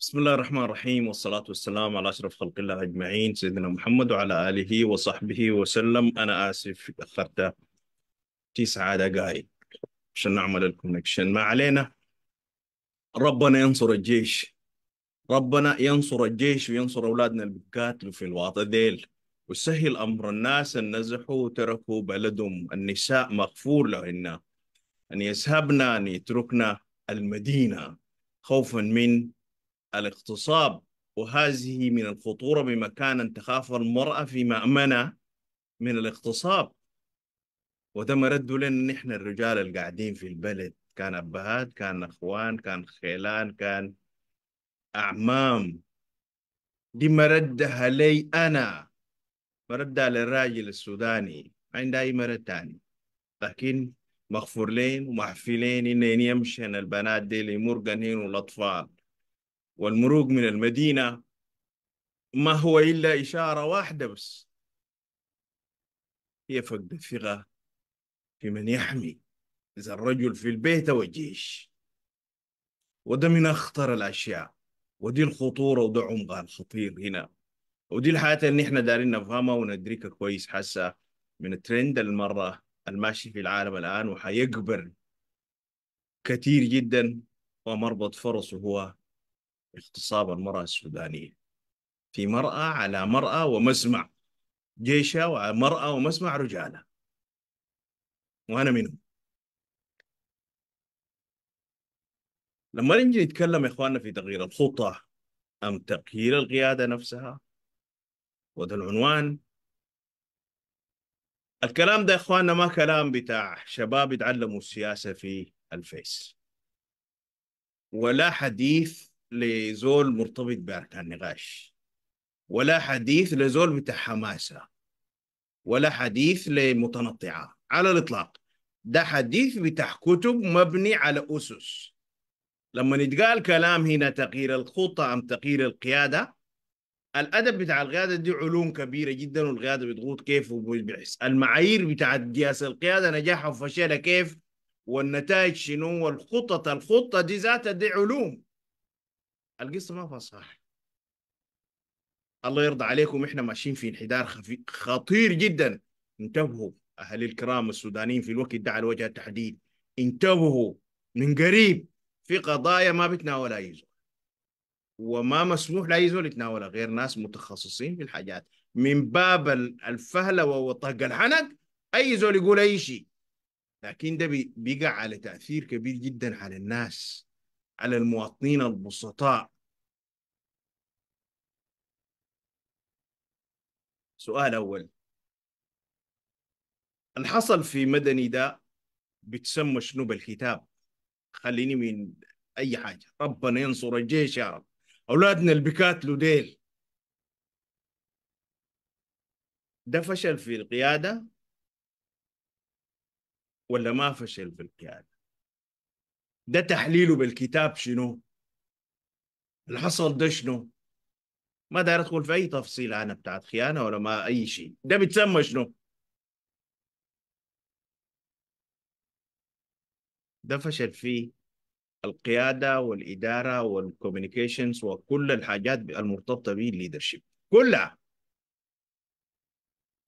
بسم الله الرحمن الرحيم والصلاة والسلام على أشرف خلق الله أجمعين سيدنا محمد وعلى آله وصحبه وسلم أنا آسف أخرت تسعة دقائق عشان نعمل الكونكشن ما علينا ربنا ينصر الجيش ربنا ينصر الجيش وينصر أولادنا اللي في الواطة ديل وسهل أمر الناس أن نزحوا وتركوا بلدهم النساء مغفور لهن أن يسهبنا أن يتركنا المدينة خوفا من الاغتصاب وهذه من الخطورة بمكان أن تخاف المرأة في مأمنة من الاغتصاب وده ردوا لنا نحن الرجال القاعدين في البلد كان أبهات كان أخوان كان خيلان كان أعمام دي مردها لي أنا مردها للراجل السوداني ما عندها أي مرد تاني لكن مغفور لين ومحفلين ان يمشي البنات دي يمرقنين والأطفال والمروق من المدينة ما هو إلا إشارة واحدة بس هي فقد الثقة في من يحمي إذا الرجل في البيت والجيش وده من أخطر الأشياء ودي الخطورة وده عمقها الخطير هنا ودي الحياة اللي احنا دارين نفهمها وندركها كويس حاسة من الترند المرة الماشي في العالم الآن وحيكبر كثير جدا ومربط فرسه هو اغتصاب المرأة السودانية في مرأة على مرأة ومسمع جيشها ومرأة ومسمع رجالها وأنا منهم لما نجي نتكلم يا إخواننا في تغيير الخطة أم تغيير القيادة نفسها وده العنوان الكلام ده يا إخواننا ما كلام بتاع شباب يتعلموا السياسة في الفيس ولا حديث لزول مرتبط بأركان النقاش ولا حديث لزول بتاع حماسة ولا حديث لمتنطعة على الإطلاق ده حديث بتاع كتب مبني على أسس لما يتقال كلام هنا تغيير الخطة أم تغيير القيادة الأدب بتاع القيادة دي علوم كبيرة جدا والقيادة بتغوط كيف وبيحس المعايير بتاعت قياس القيادة نجاحها وفشلها كيف والنتائج شنو والخطط الخطة دي ذاتها دي علوم القصه ما فيها صح الله يرضى عليكم احنا ماشيين في انحدار خفي... خطير جدا انتبهوا اهل الكرام السودانيين في الوقت ده على وجه التحديد انتبهوا من قريب في قضايا ما بتناولها زول وما مسموح لاي زول يتناولها غير ناس متخصصين في الحاجات من باب الفهلوه وطق الحنك اي زول يقول اي شيء لكن ده بيقع على تاثير كبير جدا على الناس على المواطنين البسطاء سؤال أول اللي حصل في مدني ده بتسمى شنو بالكتاب خليني من أي حاجة ربنا ينصر الجيش يا رب أولادنا البكات لوديل ديل ده فشل في القيادة ولا ما فشل في القيادة ده تحليله بالكتاب شنو اللي حصل ده شنو ما داير ادخل في اي تفصيل انا بتاعت خيانه ولا ما اي شيء ده بتسمى شنو ده فشل فيه القياده والاداره والكوميونيكيشنز وكل الحاجات المرتبطه بالليدرشيب كلها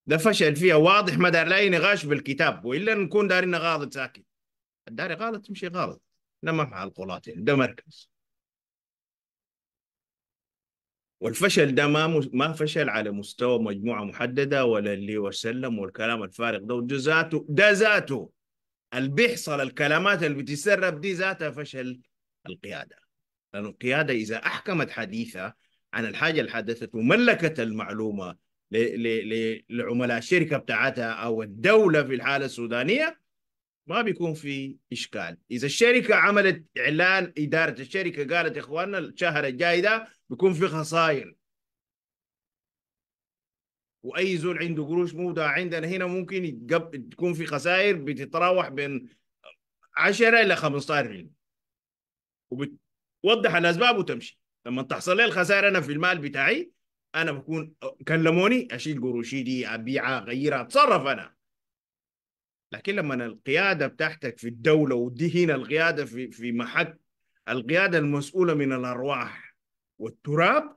ده فشل فيها واضح ما دار لاي نقاش بالكتاب والا نكون دارين غلط ساكت الداري غلط تمشي غلط انما مع القلاطين ده مركز والفشل ده ما ما فشل على مستوى مجموعه محدده ولا اللي وسلم والكلام الفارغ ده ذاته ده ذاته اللي بيحصل الكلامات اللي بتسرب دي ذاتها فشل القياده لأن القياده اذا احكمت حديثة عن الحاجه اللي حدثت وملكت المعلومه لعملاء الشركه بتاعتها او الدوله في الحاله السودانيه ما بيكون في اشكال اذا الشركه عملت اعلان اداره الشركه قالت يا اخواننا الشهر الجاي ده بيكون في خسائر واي زول عنده قروش مو ده عندنا هنا ممكن تكون في خسائر بتتراوح بين 10 الى 15 وبتوضح الاسباب وتمشي لما تحصل لي الخسائر انا في المال بتاعي انا بكون كلموني اشيل قروشي دي ابيعها اغيرها اتصرف انا لكن لما القياده بتاعتك في الدوله ودي هنا القياده في في محك القياده المسؤوله من الارواح والتراب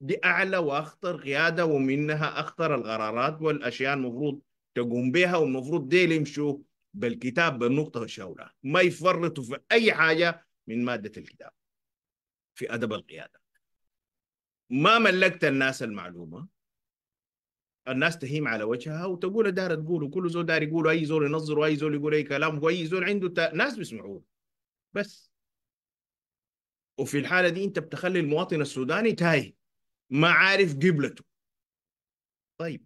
دي اعلى واخطر قياده ومنها اخطر القرارات والاشياء المفروض تقوم بها والمفروض ديل يمشوا بالكتاب بالنقطه الشاورة ما يفرطوا في اي حاجه من ماده الكتاب في ادب القياده ما ملكت الناس المعلومه الناس تهيم على وجهها وتقول دار تقول وكل زول دار يقول اي زول ينظر واي زول يقول اي كلام واي زول عنده تا... ناس بيسمعوه بس وفي الحاله دي انت بتخلي المواطن السوداني تايه ما عارف قبلته طيب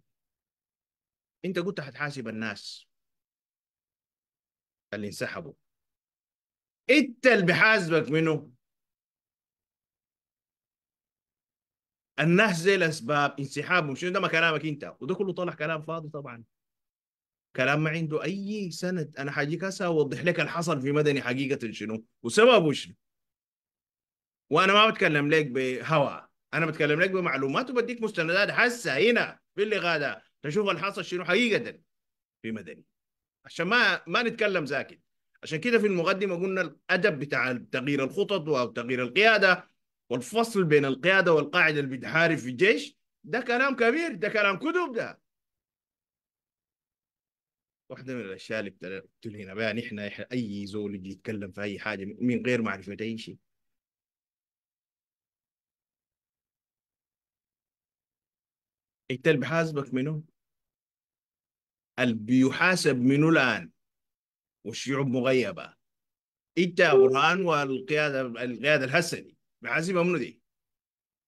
انت قلت حتحاسب الناس اللي انسحبوا انت اللي بحاسبك منه الناس زي الاسباب انسحابهم شنو ده ما كلامك انت وده كله طلع كلام فاضي طبعا كلام ما عنده اي سند انا حاجيك هسه اوضح لك اللي حصل في مدني حقيقه شنو وسببه شنو وانا ما بتكلم لك بهوى انا بتكلم لك بمعلومات وبديك مستندات هسه هنا في اللي ده تشوف اللي حصل شنو حقيقه في مدني عشان ما ما نتكلم زاكي عشان كده في المقدمه قلنا الادب بتاع تغيير الخطط او تغيير القياده والفصل بين القياده والقاعده اللي بتحارب في الجيش ده كلام كبير ده كلام كذب ده واحده من الاشياء اللي قلت بتلهينا بقى نحن اي زول يجي يتكلم في اي حاجه من غير معرفه اي شيء انت اللي بحاسبك منو؟ اللي بيحاسب منو الان والشعوب مغيبه انت برهان والقياده القياده الحسني معازيمه منو دي؟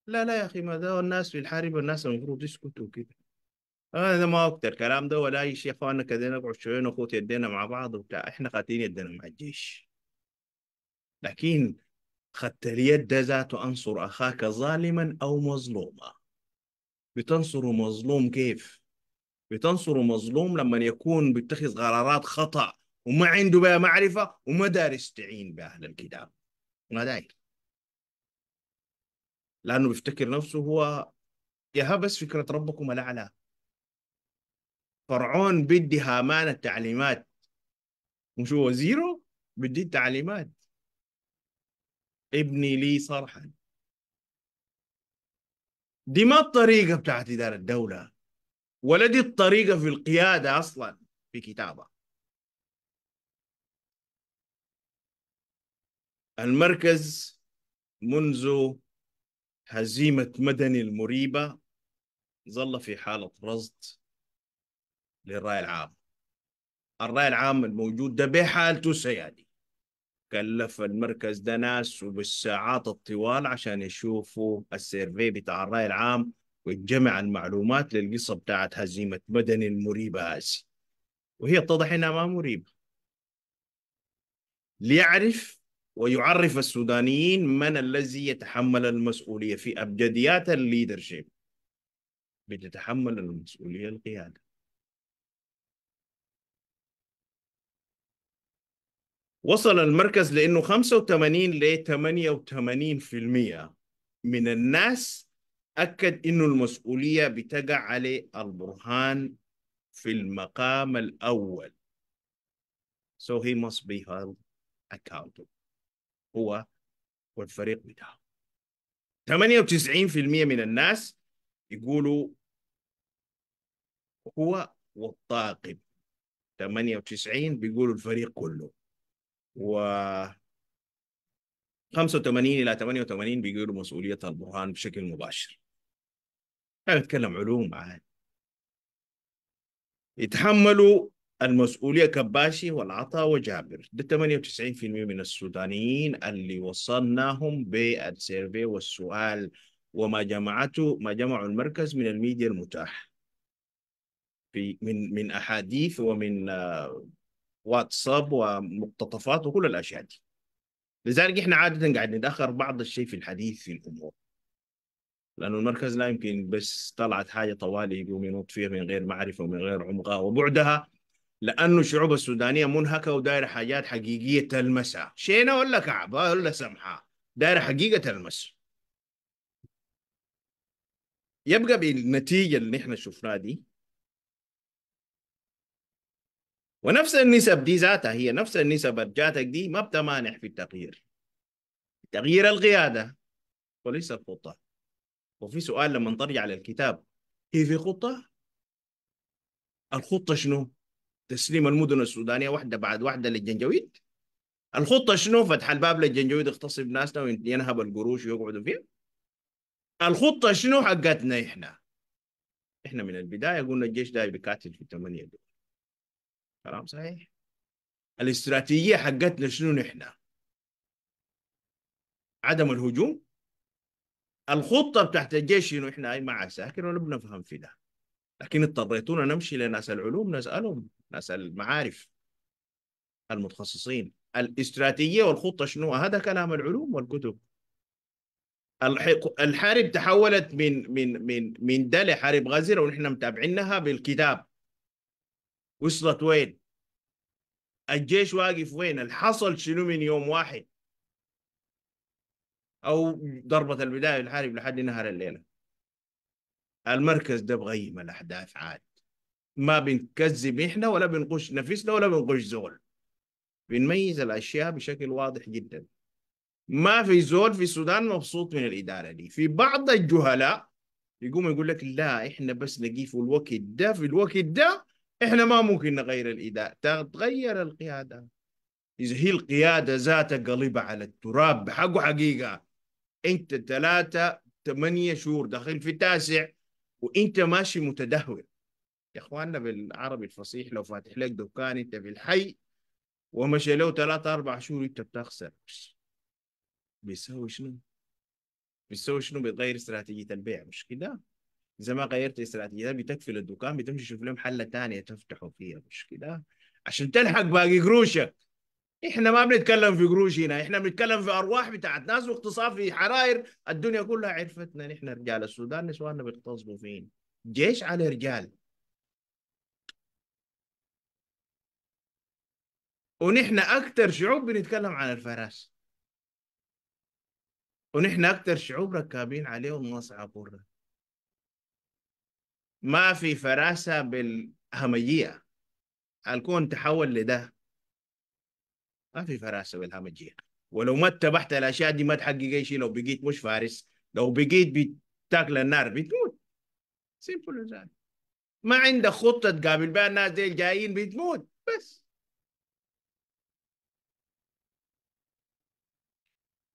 لا لا يا اخي ما ده الناس في الحارب الناس المفروض يسكتوا كده انا آه، ما وقت الكلام ده ولا اي شيء اخواننا كذا نقعد شويه نخوت يدينا مع بعض وبتاع احنا قاتلين يدينا مع الجيش لكن خدت اليد ده ذاته انصر اخاك ظالما او مظلوما بتنصر مظلوم كيف؟ بتنصر مظلوم لما يكون بيتخذ قرارات خطأ وما عنده بها معرفة وما دار يستعين بأهل الكتاب ما داير لانه بيفتكر نفسه هو يا بس فكره ربكم الاعلى فرعون بدي هامان التعليمات مش هو بدي التعليمات ابني لي صرحا دي ما الطريقه بتاعت اداره الدوله ولا دي الطريقه في القياده اصلا في كتابه المركز منذ هزيمة مدني المريبة ظل في حالة رصد للرأي العام الرأي العام الموجود ده بحالته سيادي كلف المركز ده ناس وبالساعات الطوال عشان يشوفوا السيرفي بتاع الرأي العام ويتجمع المعلومات للقصة بتاعت هزيمة مدني المريبة هذه وهي اتضح انها ما مريبة ليعرف ويعرف السودانيين من الذي يتحمل المسؤوليه في ابجديات الليدرشيب بتتحمل المسؤوليه القياده وصل المركز لانه 85 ل 88% من الناس اكد انه المسؤوليه بتقع على البرهان في المقام الاول so he must be held accountable هو والفريق بتاعه 98% من الناس يقولوا هو والطاقم 98 بيقولوا الفريق كله و 85 الى 88 بيقولوا مسؤوليه البرهان بشكل مباشر انا اتكلم علوم عادي يتحملوا المسؤوليه كباشي والعطا وجابر ده 98% من السودانيين اللي وصلناهم بالسيرفي والسؤال وما جمعته ما جمعه المركز من الميديا المتاح في من من احاديث ومن آه، واتساب ومقتطفات وكل الاشياء دي لذلك احنا عاده قاعد نتاخر بعض الشيء في الحديث في الامور لانه المركز لا يمكن بس طلعت حاجه طوالي يقوم ينط فيها من غير معرفه ومن غير عمقها وبعدها لانه الشعوب السودانيه منهكه ودايره حاجات حقيقيه تلمسها شينا ولا كعبه ولا سمحه دايره حقيقه تلمس يبقى بالنتيجه اللي احنا شفناها دي ونفس النسب دي ذاتها هي نفس النسب جاتك دي ما بتمانع في التغيير تغيير القياده وليس الخطه وفي سؤال لما نرجع للكتاب هي في خطه الخطه شنو تسليم المدن السودانيه واحده بعد واحده للجنجويد الخطه شنو فتح الباب للجنجويد يغتصب ناسنا وينهب القروش ويقعدوا فيها الخطه شنو حقتنا احنا احنا من البدايه قلنا الجيش ده بيقاتل في ثمانيه دول كلام صحيح الاستراتيجيه حقتنا شنو نحن عدم الهجوم الخطه بتاعت الجيش شنو احنا ما مع ساكن ولا بنفهم في ده لكن اضطريتونا نمشي لناس العلوم نسالهم ناس المعارف المتخصصين الاستراتيجيه والخطه شنو هذا كلام العلوم والكتب الحرب تحولت من من من من ده لحرب غزيره ونحن متابعينها بالكتاب وصلت وين؟ الجيش واقف وين؟ الحصل شنو من يوم واحد؟ او ضربه البدايه الحرب لحد نهار الليله المركز ده بغيم الاحداث عادي ما بنكذب احنا ولا بنخش نفسنا ولا بنخش زول بنميز الاشياء بشكل واضح جدا ما في زول في السودان مبسوط من الاداره دي في بعض الجهلاء يقوم يقول لك لا احنا بس نجي في الوقت ده في الوقت ده احنا ما ممكن نغير الاداره تغير القياده اذا هي القياده ذاتها قلبة على التراب بحقه حقيقه انت ثلاثه ثمانيه شهور داخل في تاسع وانت ماشي متدهور يا اخواننا بالعربي الفصيح لو فاتح لك دكان انت في الحي ومشي له ثلاثة أربع شهور أنت بتخسر بيسوي شنو؟ بيسوي شنو؟ بتغير استراتيجية البيع مش كده؟ إذا ما غيرت استراتيجية بتقفل الدكان بتمشي تشوف لهم حلة ثانية تفتحوا فيها مش كده؟ عشان تلحق باقي قروشك احنا ما بنتكلم في قروش هنا احنا بنتكلم في ارواح بتاعت ناس واغتصاب في حرائر الدنيا كلها عرفتنا نحن رجال السودان نسواننا بيغتصبوا فين جيش على رجال ونحن اكثر شعوب بنتكلم عن الفراش ونحن اكثر شعوب ركابين عليه وناس عبورة ما في فراسة بالهمجية الكون تحول لده ما في فراسة بالهمجية ولو ما اتبعت الاشياء دي ما تحقق اي شيء لو بقيت مش فارس لو بقيت بتاكل النار بتموت سيمبل ما عندك خطه تقابل بها الناس دي الجايين بتموت بس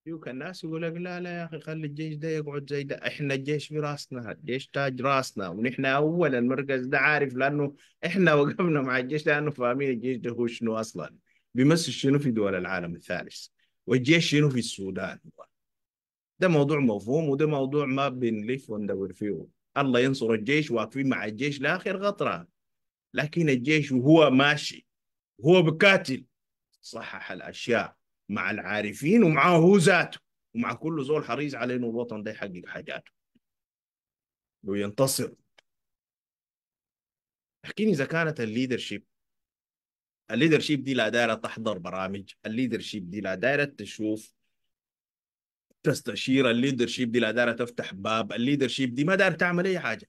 يوك الناس يقول لك لا لا يا اخي خلي الجيش ده يقعد زي ده احنا الجيش في راسنا الجيش تاج راسنا ونحن اول المركز ده عارف لانه احنا وقفنا مع الجيش لانه فاهمين الجيش ده هو شنو اصلا بيمثل شنو في دول العالم الثالث والجيش شنو في السودان ده موضوع مفهوم وده موضوع ما بنلف وندور فيه الله ينصر الجيش واقفين مع الجيش لاخر غطره لكن الجيش وهو ماشي وهو بكاتل صحح الاشياء مع العارفين ومعاه هو ذاته ومع كل زول حريص على انه الوطن ده يحقق حاجاته وينتصر احكيني اذا كانت الليدرشيب الليدرشيب دي لا دايره تحضر برامج الليدرشيب دي لا دايره تشوف تستشير الليدرشيب دي لا دايره تفتح باب الليدرشيب دي ما دايره تعمل اي حاجه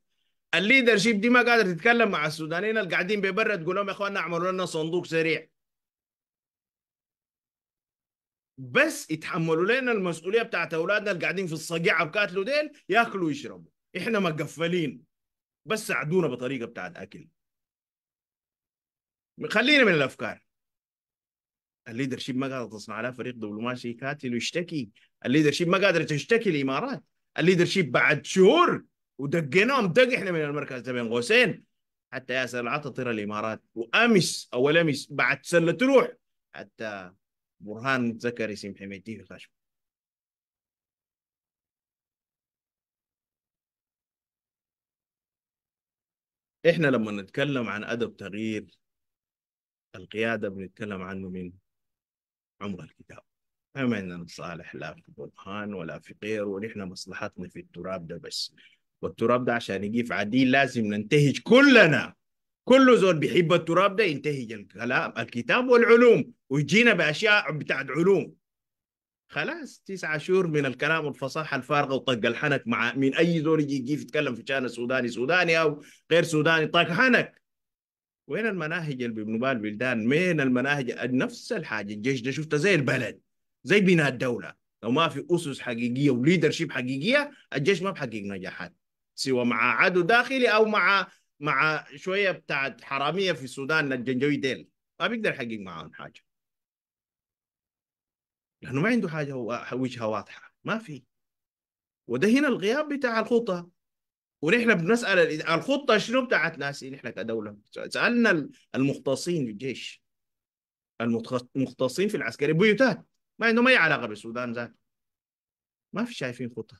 الليدرشيب دي ما قادر تتكلم مع السودانيين اللي قاعدين ببرة تقول لهم يا اخواننا اعملوا لنا صندوق سريع بس يتحملوا لنا المسؤوليه بتاعت اولادنا اللي قاعدين في الصقيعه بكاتلوا ديل ياكلوا ويشربوا احنا مقفلين بس ساعدونا بطريقه بتاعت اكل خلينا من الافكار شيب ما قادر تصنع لها فريق دبلوماسي كاتل ويشتكي شيب ما قادر تشتكي الامارات شيب بعد شهور ودقيناهم دق احنا من المركز ده بين قوسين حتى ياسر العطا طير الامارات وامس اول امس بعد سله تروح حتى برهان متذكر اسم حميدي في الخشب احنا لما نتكلم عن ادب تغيير القياده بنتكلم عنه من عمر الكتاب ما عندنا مصالح لا في برهان ولا في غيره ونحن مصلحتنا في التراب ده بس والتراب ده عشان يقيف عديل لازم ننتهج كلنا كل زول بيحب التراب ده ينتهج الكلام الكتاب والعلوم ويجينا باشياء بتاعت علوم خلاص تسعة شهور من الكلام والفصاحة الفارغة وطق الحنك مع من أي زول يجي يجي يتكلم في شان سوداني سوداني أو غير سوداني طق حنك وين المناهج اللي بنبال البلدان مين المناهج نفس الحاجة الجيش ده شفته زي البلد زي بناء الدولة لو ما في أسس حقيقية وليدرشيب حقيقية الجيش ما بحقق نجاحات سوى مع عدو داخلي أو مع مع شويه بتاعت حراميه في السودان الجنجوي ديل ما بيقدر يحقق معاهم حاجه لانه ما عنده حاجه وجهه واضحه ما في وده هنا الغياب بتاع الخطه ونحن بنسال الخطه شنو بتاعت ناسي إيه، نحن كدوله سالنا المختصين في الجيش المختصين في العسكري بيوتات ما عندهم اي علاقه بالسودان ذات ما في شايفين خطه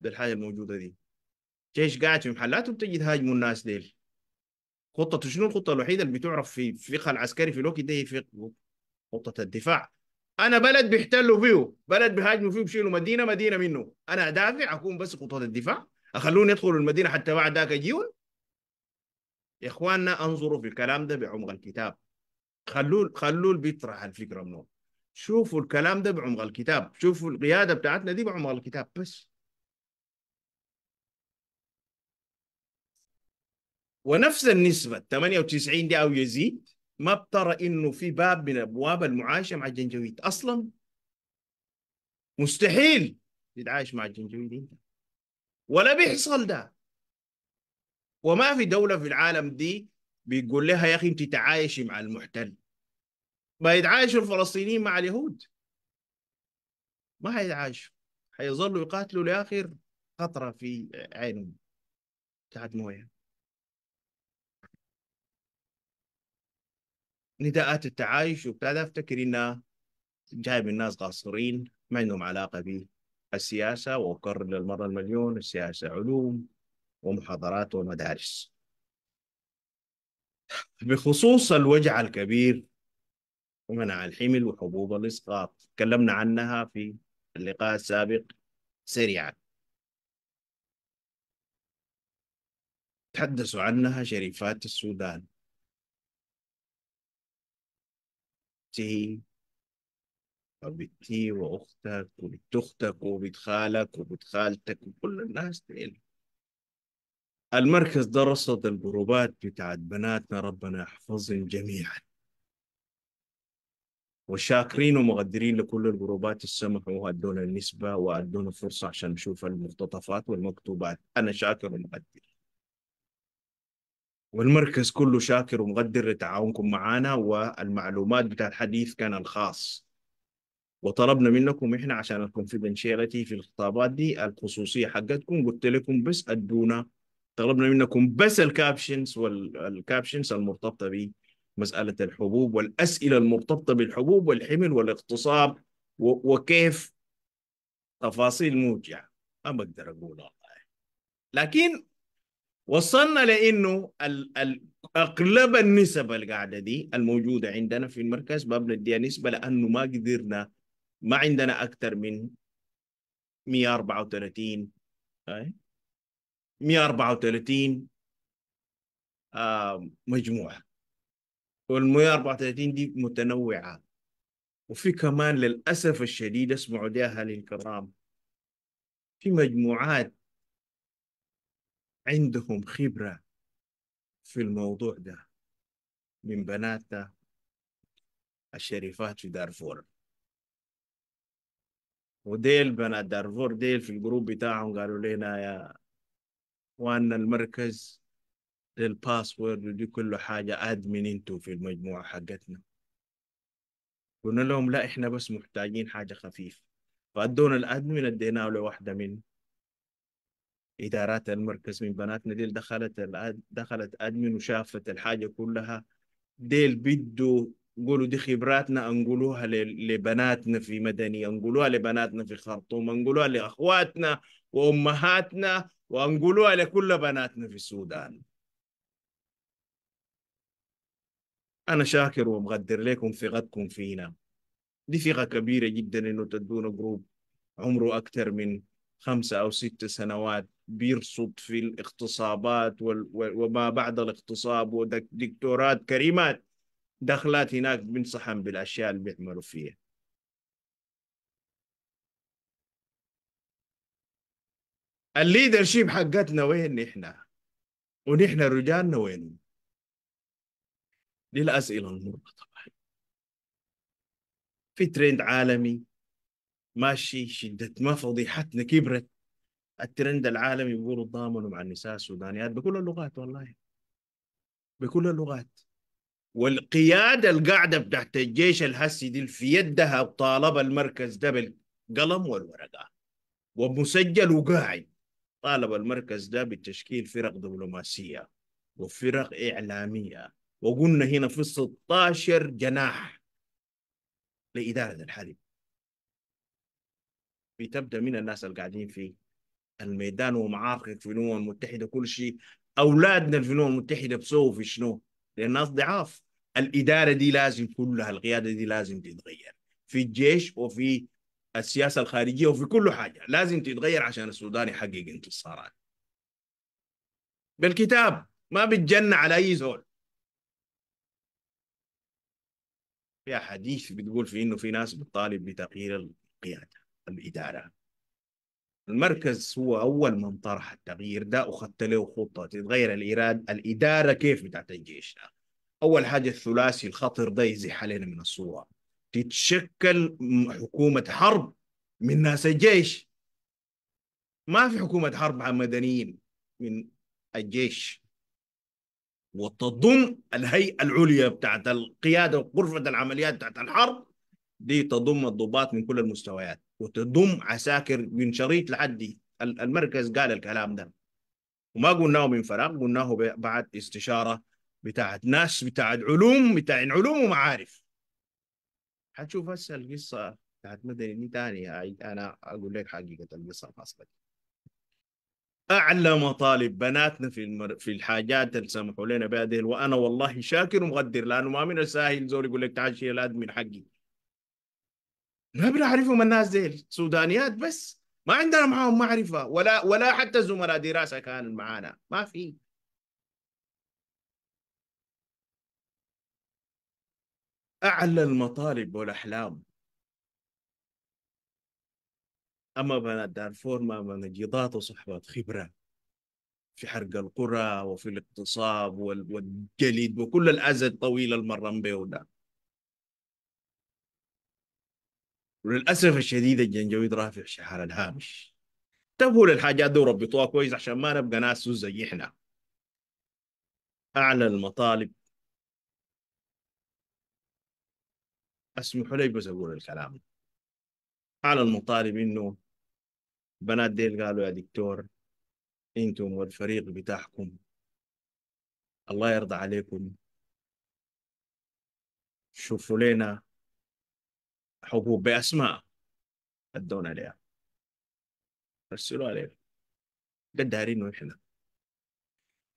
ده الحاجه الموجوده دي جيش قاعد في محلاته بتجي تهاجموا الناس ديل خطة شنو الخطة الوحيدة اللي بتعرف في الفقه العسكري في الوقت ده هي خطة الدفاع انا بلد بيحتلوا فيه بلد بيهاجموا فيه بشيلوا مدينه مدينه منه انا ادافع اكون بس خطه الدفاع اخلون يدخلوا المدينه حتى بعد ذاك أجيون يا اخواننا انظروا في الكلام ده بعمق الكتاب خلوا خلوا بيطرح الفكره منه شوفوا الكلام ده بعمق الكتاب شوفوا القياده بتاعتنا دي بعمق الكتاب بس ونفس النسبه 98 دي او يزيد ما بترى انه في باب من ابواب المعايشه مع الجنجويد اصلا مستحيل تتعايش مع الجنجويد انت ولا بيحصل ده وما في دوله في العالم دي بيقول لها يا اخي انت تعايشي مع المحتل ما يتعايشوا الفلسطينيين مع اليهود ما حيتعايشوا حيظلوا يقاتلوا لاخر قطره في عينهم بتاعت مويه نداءات التعايش وكذا افتكر انها جايب الناس قاصرين ما عندهم علاقه بالسياسه واكرر للمره المليون السياسه علوم ومحاضرات ومدارس بخصوص الوجع الكبير ومنع الحمل وحبوب الاسقاط تكلمنا عنها في اللقاء السابق سريعا تحدثوا عنها شريفات السودان بنتي أو بنتي وأختك وبنت أختك وبنت خالك وبنت خالتك وكل الناس ديل المركز ده رصد الجروبات بتاعت بناتنا ربنا يحفظهم جميعا وشاكرين ومقدرين لكل الجروبات السمحوا وادونا النسبة وادونا فرصة عشان نشوف المقتطفات والمكتوبات أنا شاكر ومقدر والمركز كله شاكر ومقدر لتعاونكم معنا والمعلومات بتاع الحديث كان الخاص وطلبنا منكم احنا عشان الكونفدنشياليتي في الخطابات دي الخصوصيه حقتكم قلت لكم بس ادونا طلبنا منكم بس الكابشنز والكابشنز المرتبطه بمساله الحبوب والاسئله المرتبطه بالحبوب والحمل والاغتصاب وكيف تفاصيل موجعه ما بقدر اقولها لكن وصلنا لانه اغلب النسب القاعده دي الموجوده عندنا في المركز ما بنديها نسبه لانه ما قدرنا ما عندنا اكثر من 134 134 آه، مجموعه وال 134 دي متنوعه وفي كمان للاسف الشديد اسمعوا دي اهالي الكرام في مجموعات عندهم خبرة في الموضوع ده من بنات الشريفات في دارفور وديل بنات دارفور ديل في الجروب بتاعهم قالوا لنا يا وان المركز للباسورد ودي كل حاجة ادمن انتو في المجموعة حقتنا قلنا لهم لا احنا بس محتاجين حاجة خفيفة فادونا الادمن اديناه لواحدة من ادارات المركز من بناتنا ديل دخلت دخلت ادمن وشافت الحاجه كلها ديل بده قولوا دي خبراتنا انقلوها لبناتنا في مدني انقلوها لبناتنا في خرطوم انقلوها لاخواتنا وامهاتنا وانقلوها لكل بناتنا في السودان انا شاكر ومقدر لكم ثقتكم فينا دي ثقه كبيره جدا انه تدونا جروب عمره اكثر من خمسه او ست سنوات بيرصد في الاغتصابات وما بعد الاغتصاب ودكتورات كريمات دخلات هناك بنصحهم بالاشياء اللي بيعملوا فيها الليدر شيب حقتنا وين نحن ونحن رجالنا وين دي الاسئله المرة طبعا في ترند عالمي ماشي شدة ما فضيحتنا كبرت الترند العالمي بيقولوا تضامنوا مع النساء السودانيات بكل اللغات والله بكل اللغات والقياده القاعده بتاعت الجيش الهسي دي في يدها طالب المركز ده بالقلم والورقه ومسجل وقاعد طالب المركز ده بتشكيل فرق دبلوماسيه وفرق اعلاميه وقلنا هنا في 16 جناح لاداره الحرب بتبدا من الناس القاعدين فيه في الميدان ومعارك في الامم المتحده كل شيء اولادنا في الامم المتحده بسووا في شنو؟ لان الناس ضعاف الاداره دي لازم كلها القياده دي لازم تتغير في الجيش وفي السياسه الخارجيه وفي كل حاجه لازم تتغير عشان السودان يحقق انتصارات بالكتاب ما بتجنى على اي زول في حديث بتقول في انه في ناس بتطالب بتغيير القياده الاداره المركز هو اول من طرح التغيير ده وخدت له خطه تتغير الإيراد الاداره كيف بتاعت الجيش ده اول حاجه الثلاثي الخطر ده يزيح علينا من الصوره تتشكل حكومه حرب من ناس الجيش ما في حكومه حرب على مدنيين من الجيش وتضم الهيئه العليا بتاعت القياده وغرفه العمليات بتاعت الحرب دي تضم الضباط من كل المستويات وتضم عساكر من شريط لحد المركز قال الكلام ده وما قلناه من فراغ قلناه بعد استشاره بتاعت ناس بتاعت علوم بتاعين علوم ومعارف حتشوف هسه القصه بتاعت مدني دي تاني انا اقول لك حقيقه القصه الخاصه اعلى مطالب بناتنا في المر... في الحاجات اللي سمحوا لنا بها دي وانا والله شاكر ومقدر لانه ما من الساهل زول يقول لك تعال شيل الادمن حقي ما بنعرفهم الناس ديل سودانيات بس ما عندنا معهم معرفه ولا ولا حتى زملاء دراسه كان معانا ما في اعلى المطالب والاحلام اما بنات دارفور ما منجضات وصحبات خبره في حرق القرى وفي الاغتصاب والجليد وكل الازد الطويل المرن به ده وللاسف الشديد الجنجويد رافع شعار الهامش تبهوا للحاجات دي وربطوها كويس عشان ما نبقى ناس زي احنا اعلى المطالب اسمحوا لي بس اقول الكلام اعلى المطالب انه بنات ديل قالوا يا دكتور انتم والفريق بتاعكم الله يرضى عليكم شوفوا لنا حبوب باسماء ادونا عليها رسلوا عليه قد دارين احنا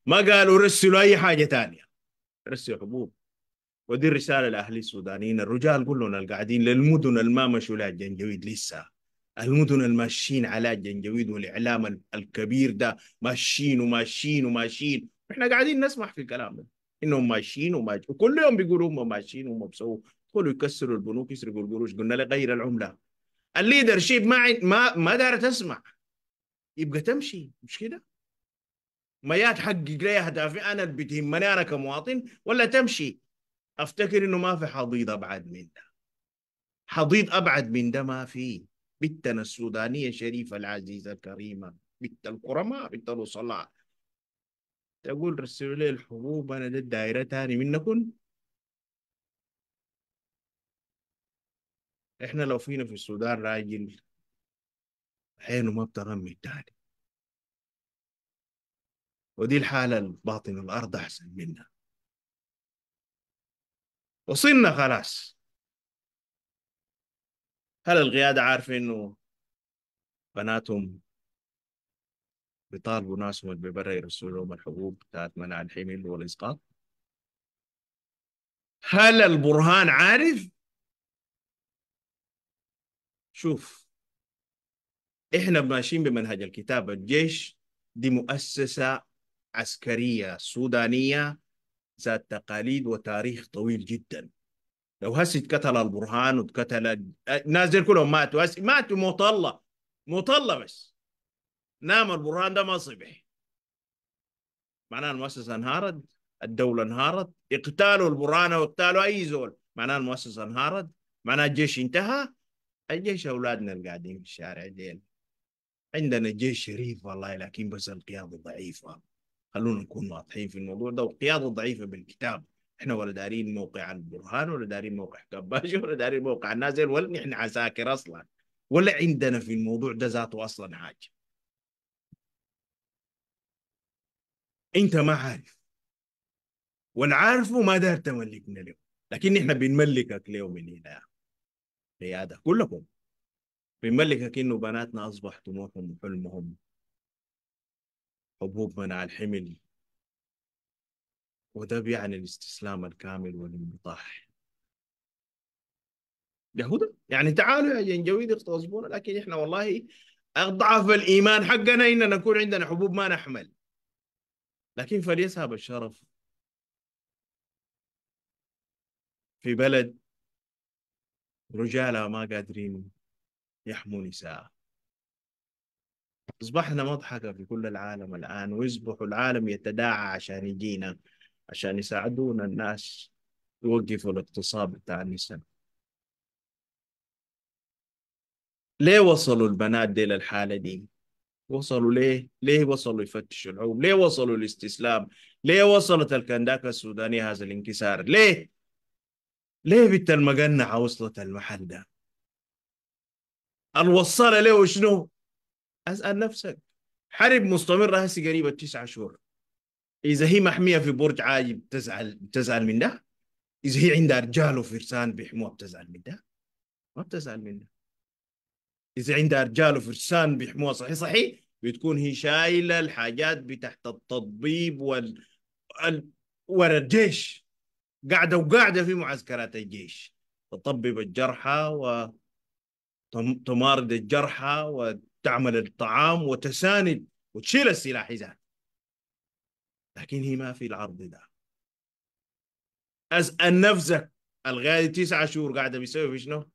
ما قالوا رسلوا اي حاجه ثانيه رسلوا حبوب ودي الرساله لاهل السودانيين الرجال كلهم القاعدين للمدن اللي ما مشوا لها الجنجويد لسه المدن الماشين على الجنجويد والاعلام الكبير ده ماشيين وماشيين وماشيين احنا قاعدين نسمح في الكلام ده انهم ماشيين وماشيين وكل يوم بيقولوا هم ماشيين وهم بيسووا يدخلوا يكسروا البنوك يسرقوا القروش قلنا له غير العمله الليدر شيب ما ما ما دارت تسمع يبقى تمشي مش كده ما يا تحقق لي اهدافي انا اللي بتهمني انا كمواطن ولا تمشي افتكر انه ما في حضيض ابعد من ده حضيض ابعد من ده ما في بتنا السودانيه الشريفه العزيزه الكريمه بت الكرماء بت الوصلاء تقول رسلوا لي الحبوب انا ده دايره تاني منكم احنا لو فينا في السودان راجل عينه ما بتغمي التاني ودي الحالة الباطنة الأرض أحسن منها وصلنا خلاص هل القيادة عارفة إنه بناتهم بيطالبوا ناسهم اللي برا يرسلوا لهم الحقوق بتاعت منع الحمل والإسقاط هل البرهان عارف شوف احنا ماشيين بمنهج الكتاب الجيش دي مؤسسه عسكريه سودانيه ذات تقاليد وتاريخ طويل جدا لو هسي اتقتل البرهان واتقتل الناس دي كلهم ماتوا هسي ماتوا مطلة مطلة بس نام البرهان ده ما صبح معناه المؤسسه انهارت الدوله انهارت اقتالوا البرهان واقتالوا اي زول معناه المؤسسه انهارت معناه الجيش انتهى الجيش اولادنا اللي قاعدين في الشارع ديل عندنا جيش شريف والله لكن بس القياده ضعيفه خلونا نكون واضحين في الموضوع ده والقياده ضعيفه بالكتاب احنا ولا دارين موقع البرهان ولا دارين موقع كباش ولا دارين موقع النازل ولا نحن عساكر اصلا ولا عندنا في الموضوع ده ذاته اصلا حاجه انت ما عارف والعارفه ما دار تملكنا له لكن احنا بنملكك ليوم من هنا رياده كلكم بنملكك انه بناتنا اصبح طموحهم وحلمهم حبوب منع الحمل وده بيعني الاستسلام الكامل والانبطاح يهودا يعني تعالوا يا جنجويد اغتصبونا لكن احنا والله اضعف الايمان حقنا اننا نكون عندنا حبوب ما نحمل لكن هذا الشرف في بلد رجالها ما قادرين يحموا نساء أصبحنا مضحكة في كل العالم الآن ويصبح العالم يتداعى عشان يجينا عشان يساعدونا الناس يوقفوا الاغتصاب بتاع النساء ليه وصلوا البنات دي للحالة دي؟ وصلوا ليه؟ ليه وصلوا يفتشوا العوم؟ ليه وصلوا الاستسلام؟ ليه وصلت الكنداكة السودانية هذا الانكسار؟ ليه؟ ليه بنت المقنعة وصلت المحل ده؟ الوصالة ليه وشنو؟ اسأل نفسك حرب مستمرة هسي قريبة تسعة شهور إذا هي محمية في برج عاجي بتزعل بتزعل من ده؟ إذا هي عندها رجال وفرسان بيحموها بتزعل من ده؟ ما بتزعل من ده إذا عندها رجال وفرسان بيحموها صحيح صحيح بتكون هي شايلة الحاجات بتحت التطبيب وال ال... ورا الجيش قاعدة وقاعدة في معسكرات الجيش تطبب الجرحى وتمارد الجرحى وتعمل الطعام وتساند وتشيل السلاح إذا لكن هي ما في العرض ده أسأل نفسك الغاية تسعة شهور قاعدة بيسوي في شنو؟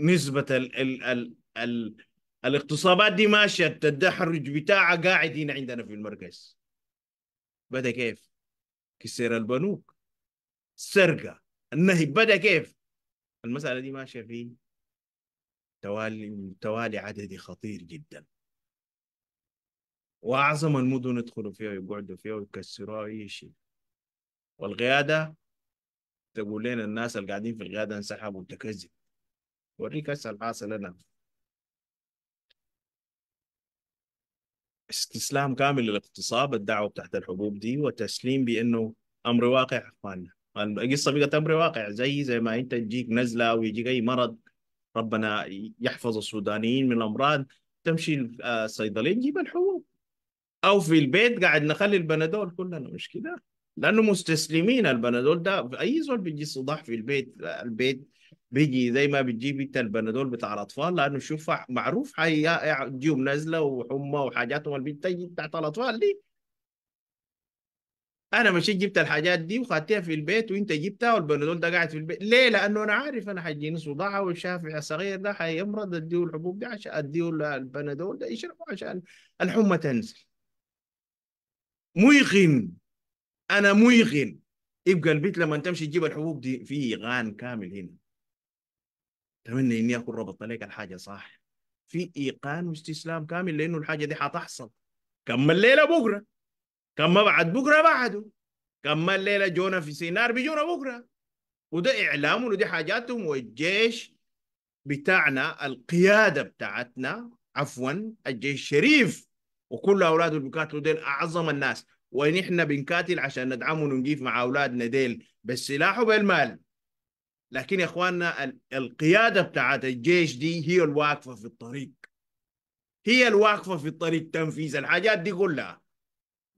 نسبة ال ال ال ال الاغتصابات دي ماشية التدحرج بتاعها قاعدين عندنا في المركز بدأ كيف؟ كسر البنوك سرقة النهب بدأ كيف المسألة دي ماشية في توالي توالي عددي خطير جدا وأعظم المدن يدخلوا فيها ويقعدوا فيها ويكسروها أي شيء والقيادة تقول لنا الناس اللي قاعدين في القيادة انسحبوا وتكذب وريك هسه الحاصل لنا استسلام كامل للاغتصاب الدعوه تحت الحبوب دي وتسليم بانه امر واقع اخواننا القصه بقت امر واقع زي زي ما انت تجيك نزله ويجيك اي مرض ربنا يحفظ السودانيين من الامراض تمشي آه، الصيدليه تجيب الحبوب او في البيت قاعد نخلي البنادول كلنا مش كده لانه مستسلمين البنادول ده اي زول بيجي صداع في البيت البيت بيجي زي ما بتجيب انت البنادول بتاع الاطفال لانه شوف معروف حيجيهم نزله وحمى وحاجاتهم اللي بتجي بتاعت الاطفال دي انا مشيت جبت الحاجات دي وخدتها في البيت وانت جبتها والبنادول ده قاعد في البيت ليه لانه انا عارف انا حيجيني صداع والشافع الصغير ده حيمرض اديه الحبوب دي عشان اديه البنادول ده يشربه عشان الحمى تنزل ميقن انا ميقن يبقى البيت لما تمشي تجيب الحبوب دي في غان كامل هنا اتمنى اني اكون ربط لك الحاجه صح في ايقان واستسلام كامل لانه الحاجه دي حتحصل كم الليله بكره كم بعد بكره بعده كم الليله جونا في سينار بيجونا بكره وده اعلام ودي حاجاتهم والجيش بتاعنا القياده بتاعتنا عفوا الجيش الشريف وكل اولاده اللي بيقاتلوا ديل اعظم الناس ونحن بنقاتل عشان ندعمهم ونجيف مع اولادنا ديل بالسلاح وبالمال لكن يا اخواننا القياده بتاعت الجيش دي هي الواقفه في الطريق هي الواقفه في الطريق تنفيذ الحاجات دي كلها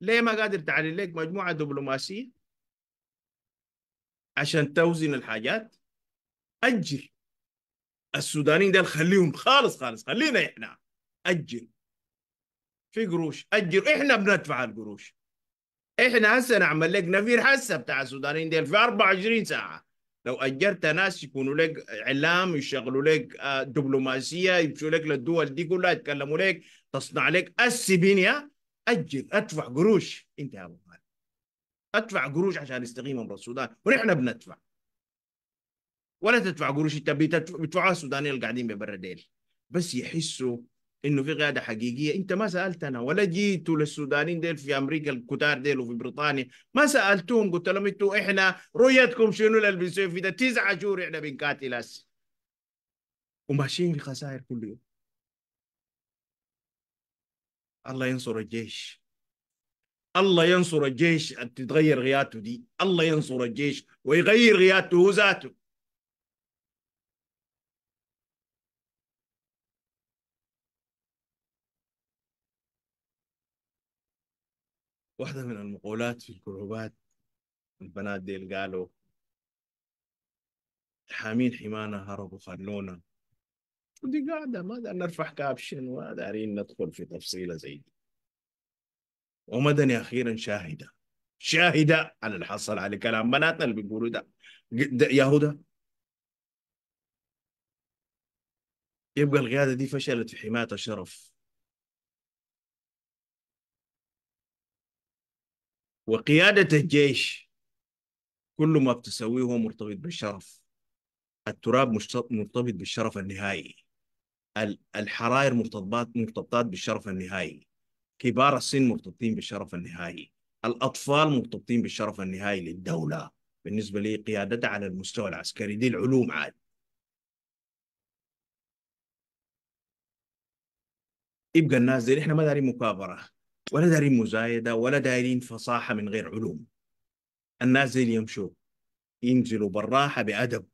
ليه ما قادر تعلي لك مجموعه دبلوماسيه عشان توزن الحاجات اجل السودانيين ده خليهم خالص خالص خلينا احنا اجل في قروش اجل احنا بندفع القروش احنا هسه نعمل لك نفير هسه بتاع السودانيين ديل في 24 ساعه لو اجرت ناس يكونوا لك اعلام يشغلوا لك آه، دبلوماسيه يمشوا لك للدول دي كلها يتكلموا لك تصنع لك السبينيا بنيه اجر ادفع قروش انت يا ابو خالد ادفع قروش عشان يستقيم امر السودان ونحن بندفع ولا تدفع قروش انت بتدفعها السودانيين اللي قاعدين ببرا ديل بس يحسوا انه في قياده حقيقيه انت ما سالتنا ولا جيتوا للسودانيين ديل في امريكا الكتار ديل وفي بريطانيا ما سالتهم قلت لهم انتوا احنا رؤيتكم شنو للبنسوي في ده تسعة شهور احنا بنقاتل هسه وماشيين في خسائر كل يوم الله ينصر الجيش الله ينصر الجيش تتغير غياته دي الله ينصر الجيش ويغير غياته ذاته واحدة من المقولات في الجروبات البنات دي قالوا حامين حمانا هربوا خلونا ودي قاعدة ما دار نرفع كابشن ولا دارين ندخل في تفصيلة زي دي ومدني أخيرا شاهدة شاهدة على اللي حصل على كلام بناتنا اللي بيقولوا ده, ده يهودا يبقى القيادة دي فشلت في حماية الشرف وقيادة الجيش كل ما بتسويه هو مرتبط بالشرف التراب مرتبط بالشرف النهائي الحرائر مرتبطات مرتبطات بالشرف النهائي كبار السن مرتبطين بالشرف النهائي الأطفال مرتبطين بالشرف النهائي للدولة بالنسبة لي قيادتها على المستوى العسكري دي العلوم عاد يبقى الناس دي احنا ما دارين مكابره ولا دارين مزايده ولا دارين فصاحه من غير علوم الناس دي يمشوا ينزلوا بالراحه بادب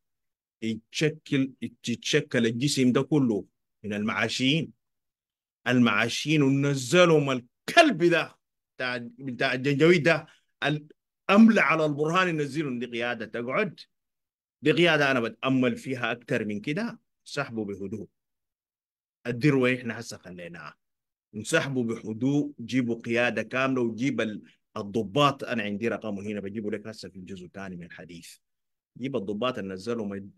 يتشكل يتشكل الجسم ده كله من المعاشين المعاشين ونزلهم الكلب ده بتاع بتاع الجنجويد ده الأمل على البرهان ينزلهم لقيادة تقعد دي قياده انا بتامل فيها اكثر من كده سحبه بهدوء الدروه احنا هسه خليناها انسحبوا بهدوء جيبوا قياده كامله وجيب الضباط انا عندي رقمه هنا بجيبه لك هسه في الجزء الثاني من الحديث جيب الضباط اللي نزلهم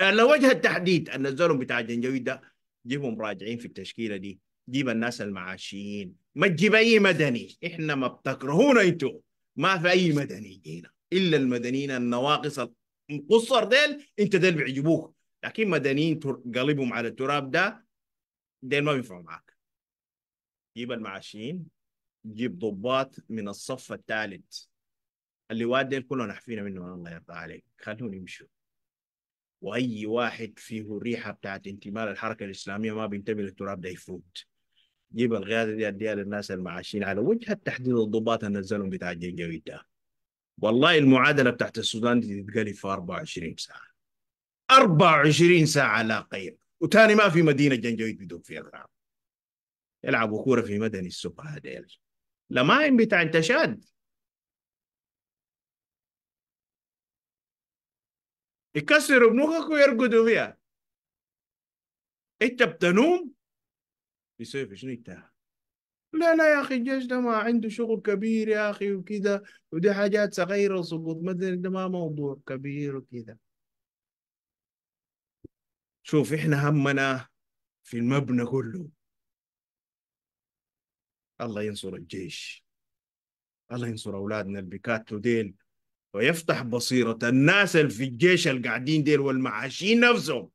على وجه التحديد اللي نزلهم بتاع الجنجويد ده جيبهم راجعين في التشكيله دي جيب الناس المعاشيين ما تجيب اي مدني احنا ما بتكرهونا انتوا ما في اي مدني جينا الا المدنيين النواقص القصر ديل انت ديل بيعجبوك لكن مدنيين قلبهم على التراب ده ديل ما بينفعوا معاك جيب المعاشين جيب ضباط من الصف الثالث اللي ديل كلهم حفينا منهم الله يرضى عليك خلوهم يمشوا واي واحد فيه ريحه بتاعت انتماء الحركة الاسلاميه ما بينتمي للتراب ده يفوت جيب القياده دي اديها للناس المعاشين على وجه التحديد الضباط نزلهم بتاع الجنجويد ده والله المعادله بتاعت السودان دي تتقلب في 24 ساعه 24 ساعه لا قيد وتاني ما في مدينه جنجويد بدون فيها غرام يلعبوا كوره في مدني لا ما لماين بتاع انتشاد يكسروا بنوخك ويرقدوا فيها انت بتنوم بيسوي شنو انت لا لا يا اخي الجيش ده ما عنده شغل كبير يا اخي وكذا ودي حاجات صغيره وسقوط مدني ده ما موضوع كبير وكذا شوف احنا همنا في المبنى كله الله ينصر الجيش الله ينصر اولادنا البيكاتو ديل ويفتح بصيرة الناس اللي في الجيش اللي قاعدين ديل والمعاشين نفسهم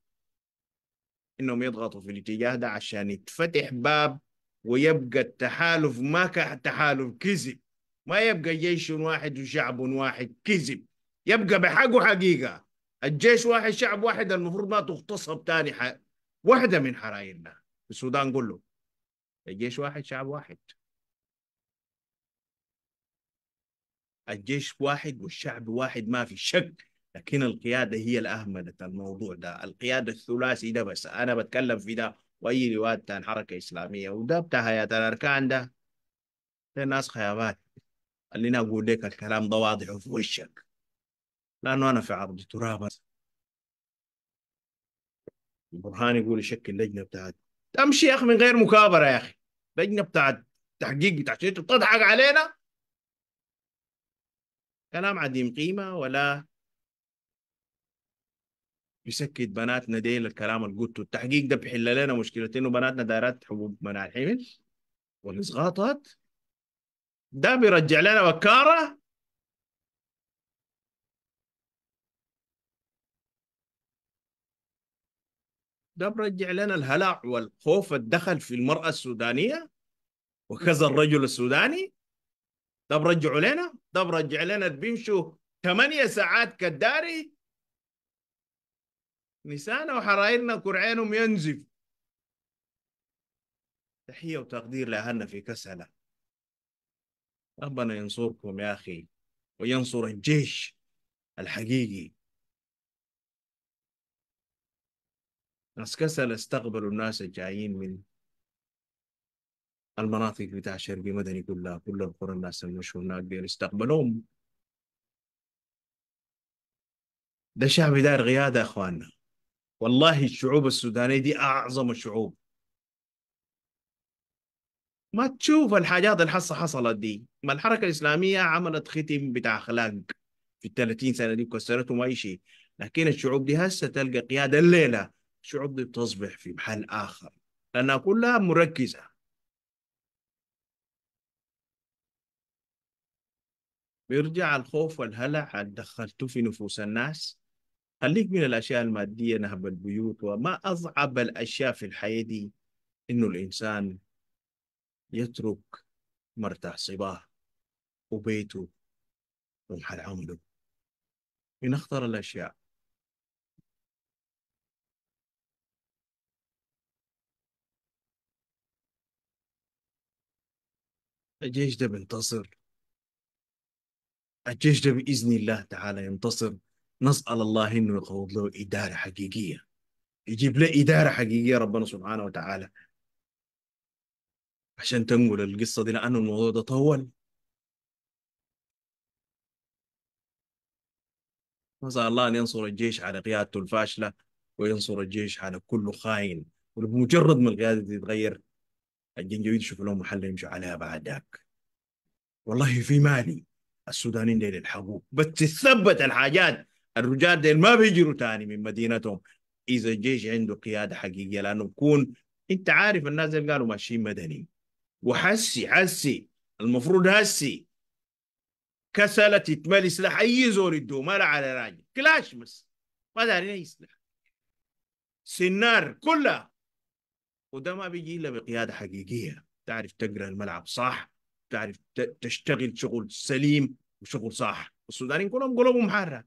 انهم يضغطوا في الاتجاه ده عشان يتفتح باب ويبقى التحالف ما تحالف كذب ما يبقى جيش واحد وشعب واحد كذب يبقى بحقه حقيقة الجيش واحد شعب واحد المفروض ما تغتصب تاني حق. واحدة من حرائرنا في السودان كله الجيش واحد شعب واحد الجيش واحد والشعب واحد ما في شك لكن القيادة هي الأهملة الموضوع ده القيادة الثلاثي ده بس أنا بتكلم في ده وأي رواد تان حركة إسلامية وده بتاع حياة الأركان ده ده ناس خيابات اللي أنا أقول لك الكلام ده واضح في وشك لأنه أنا في عرض تراب برهان يقول يشكل لجنة بتاعت أمشي يا أخي من غير مكابرة يا أخي لجنه بتاعت تحقيق بتاع شيء تضحك علينا كلام عديم قيمه ولا يسكت بناتنا دي الكلام اللي قلته التحقيق ده بيحل لنا مشكله انه بناتنا دارات حبوب منع الحمل والاسقاطات ده بيرجع لنا وكاره ده برجع لنا الهلع والخوف الدخل في المرأة السودانية وكذا نعم. الرجل السوداني ده برجعوا لنا ده برجع لنا بيمشوا ثمانية ساعات كداري نسانا وحرايرنا كرعينهم ينزف تحية وتقدير لأهلنا في كسلة ربنا ينصركم يا أخي وينصر الجيش الحقيقي ناس كسل استقبلوا الناس الجايين من المناطق بتاع شرقي مدني كلها كل القرى الناس المشهور هناك دي استقبلوهم ده شعب دار قيادة يا اخواننا والله الشعوب السودانية دي أعظم الشعوب ما تشوف الحاجات الحصة حصلت دي ما الحركة الإسلامية عملت ختم بتاع أخلاق في ال 30 سنة دي كسرتهم أي شيء لكن الشعوب دي هسه تلقى قيادة الليلة شعوبي بتصبح في محل آخر لأنها كلها مركزة بيرجع الخوف والهلع اللي دخلته في نفوس الناس خليك من الأشياء المادية نهب البيوت وما أصعب الأشياء في الحياة دي إنه الإنسان يترك مرتاح صباه وبيته ومحل عمله من أخطر الأشياء الجيش ده بينتصر الجيش ده بإذن الله تعالى ينتصر نسأل الله إنه يقود له إدارة حقيقية يجيب له إدارة حقيقية ربنا سبحانه وتعالى عشان تنقل القصة دي لأنه الموضوع ده طول نسأل الله أن ينصر الجيش على قيادته الفاشلة وينصر الجيش على كل خاين ولمجرد ما القيادة تتغير الجنجويد يشوفوا لهم محل يمشوا عليها بعد داك والله في مالي السودانيين ديل الحبوب بس تثبت الحاجات الرجال ديل ما بيجروا تاني من مدينتهم اذا الجيش عنده قياده حقيقيه لانه يكون انت عارف الناس ديل قالوا ماشيين مدني وحسي حسي المفروض هسي كسلة تتملي سلاح اي زول يدوه ما على راجل كلاش بس ما دارين اي سلاح سنار كلها وده ما بيجي الا بقياده حقيقيه تعرف تقرا الملعب صح تعرف تشتغل شغل سليم وشغل صح السودانيين كلهم قلوبهم حاره